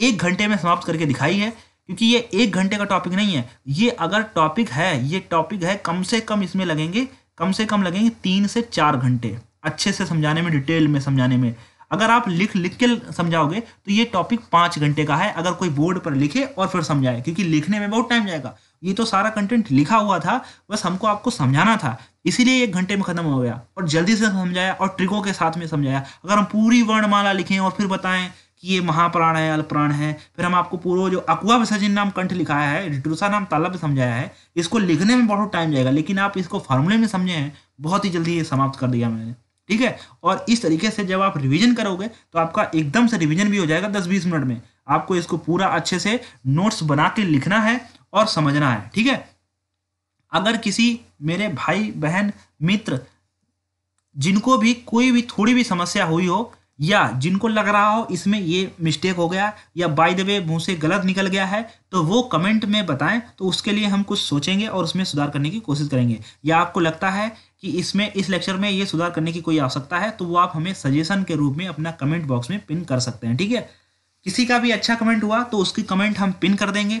एक घंटे में समाप्त करके दिखाई है क्योंकि ये एक घंटे का टॉपिक नहीं है ये अगर टॉपिक है ये टॉपिक है कम से कम इसमें लगेंगे कम से कम लगेंगे तीन से चार घंटे अच्छे से समझाने में डिटेल में समझाने में अगर आप लिख लिख के समझाओगे तो ये टॉपिक पाँच घंटे का है अगर कोई बोर्ड पर लिखे और फिर समझाए क्योंकि लिखने में बहुत टाइम जाएगा ये तो सारा कंटेंट लिखा हुआ था बस हमको आपको समझाना था इसीलिए एक घंटे में खत्म हो गया और जल्दी से समझाया और ट्रिकों के साथ में समझाया अगर हम पूरी वर्णमाला लिखें और फिर बताएं कि ये महाप्राण है अल्पप्राण है फिर हम आपको पूरा जो अकुआ विसर्जन नाम कंठ लिखाया है रिटूसा नाम तालाब समझाया है इसको लिखने में बहुत टाइम जाएगा लेकिन आप इसको फॉर्मूले में समझे हैं बहुत ही जल्दी ये समाप्त कर दिया मैंने ठीक है और इस तरीके से जब आप रिवीजन करोगे तो आपका एकदम से रिवीजन भी हो जाएगा दस बीस मिनट में आपको इसको पूरा अच्छे से नोट्स बना के लिखना है और समझना है ठीक है अगर किसी मेरे भाई बहन मित्र जिनको भी कोई भी थोड़ी भी समस्या हुई हो या जिनको लग रहा हो इसमें ये मिस्टेक हो गया या बाय द वे मुँह से गलत निकल गया है तो वो कमेंट में बताएं तो उसके लिए हम कुछ सोचेंगे और उसमें सुधार करने की कोशिश करेंगे या आपको लगता है कि इसमें इस लेक्चर में ये सुधार करने की कोई आवश्यकता है तो वो आप हमें सजेशन के रूप में अपना कमेंट बॉक्स में पिन कर सकते हैं ठीक है किसी का भी अच्छा कमेंट हुआ तो उसकी कमेंट हम पिन कर देंगे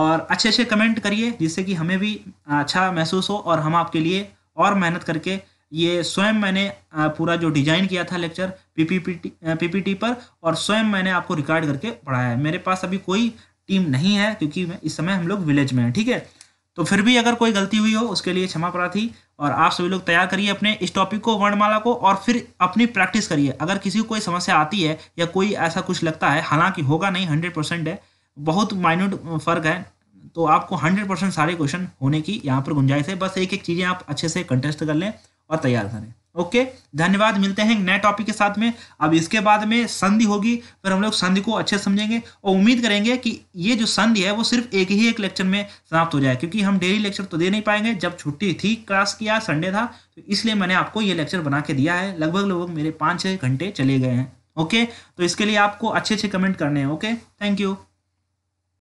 और अच्छे अच्छे कमेंट करिए जिससे कि हमें भी अच्छा महसूस हो और हम आपके लिए और मेहनत करके ये स्वयं मैंने पूरा जो डिजाइन किया था लेक्चर पी पी पर और स्वयं मैंने आपको रिकॉर्ड करके पढ़ाया है मेरे पास अभी कोई टीम नहीं है क्योंकि इस समय हम लोग विलेज में हैं ठीक है तो फिर भी अगर कोई गलती हुई हो उसके लिए क्षमा प्रार्थी और आप सभी लोग तैयार करिए अपने इस टॉपिक को वर्णमाला को और फिर अपनी प्रैक्टिस करिए अगर किसी को कोई समस्या आती है या कोई ऐसा कुछ लगता है हालांकि होगा नहीं हंड्रेड परसेंट है बहुत माइन्यूट फर्क है तो आपको हंड्रेड परसेंट सारे क्वेश्चन होने की यहाँ पर गुंजाइश है बस एक एक चीज़ें आप अच्छे से कंटेस्ट कर लें और तैयार करें ओके धन्यवाद मिलते हैं नए टॉपिक के साथ में अब इसके बाद में संधि होगी पर हम लोग संधि को अच्छे समझेंगे और उम्मीद करेंगे कि ये जो संधि है वो सिर्फ एक ही एक लेक्चर में समाप्त हो जाए क्योंकि हम डेली लेक्चर तो दे नहीं पाएंगे जब छुट्टी थी क्लास किया संडे था तो इसलिए मैंने आपको ये लेक्चर बना के दिया है लगभग लगभग मेरे पाँच छः घंटे चले गए हैं ओके तो इसके लिए आपको अच्छे अच्छे कमेंट करने हैं ओके थैंक यू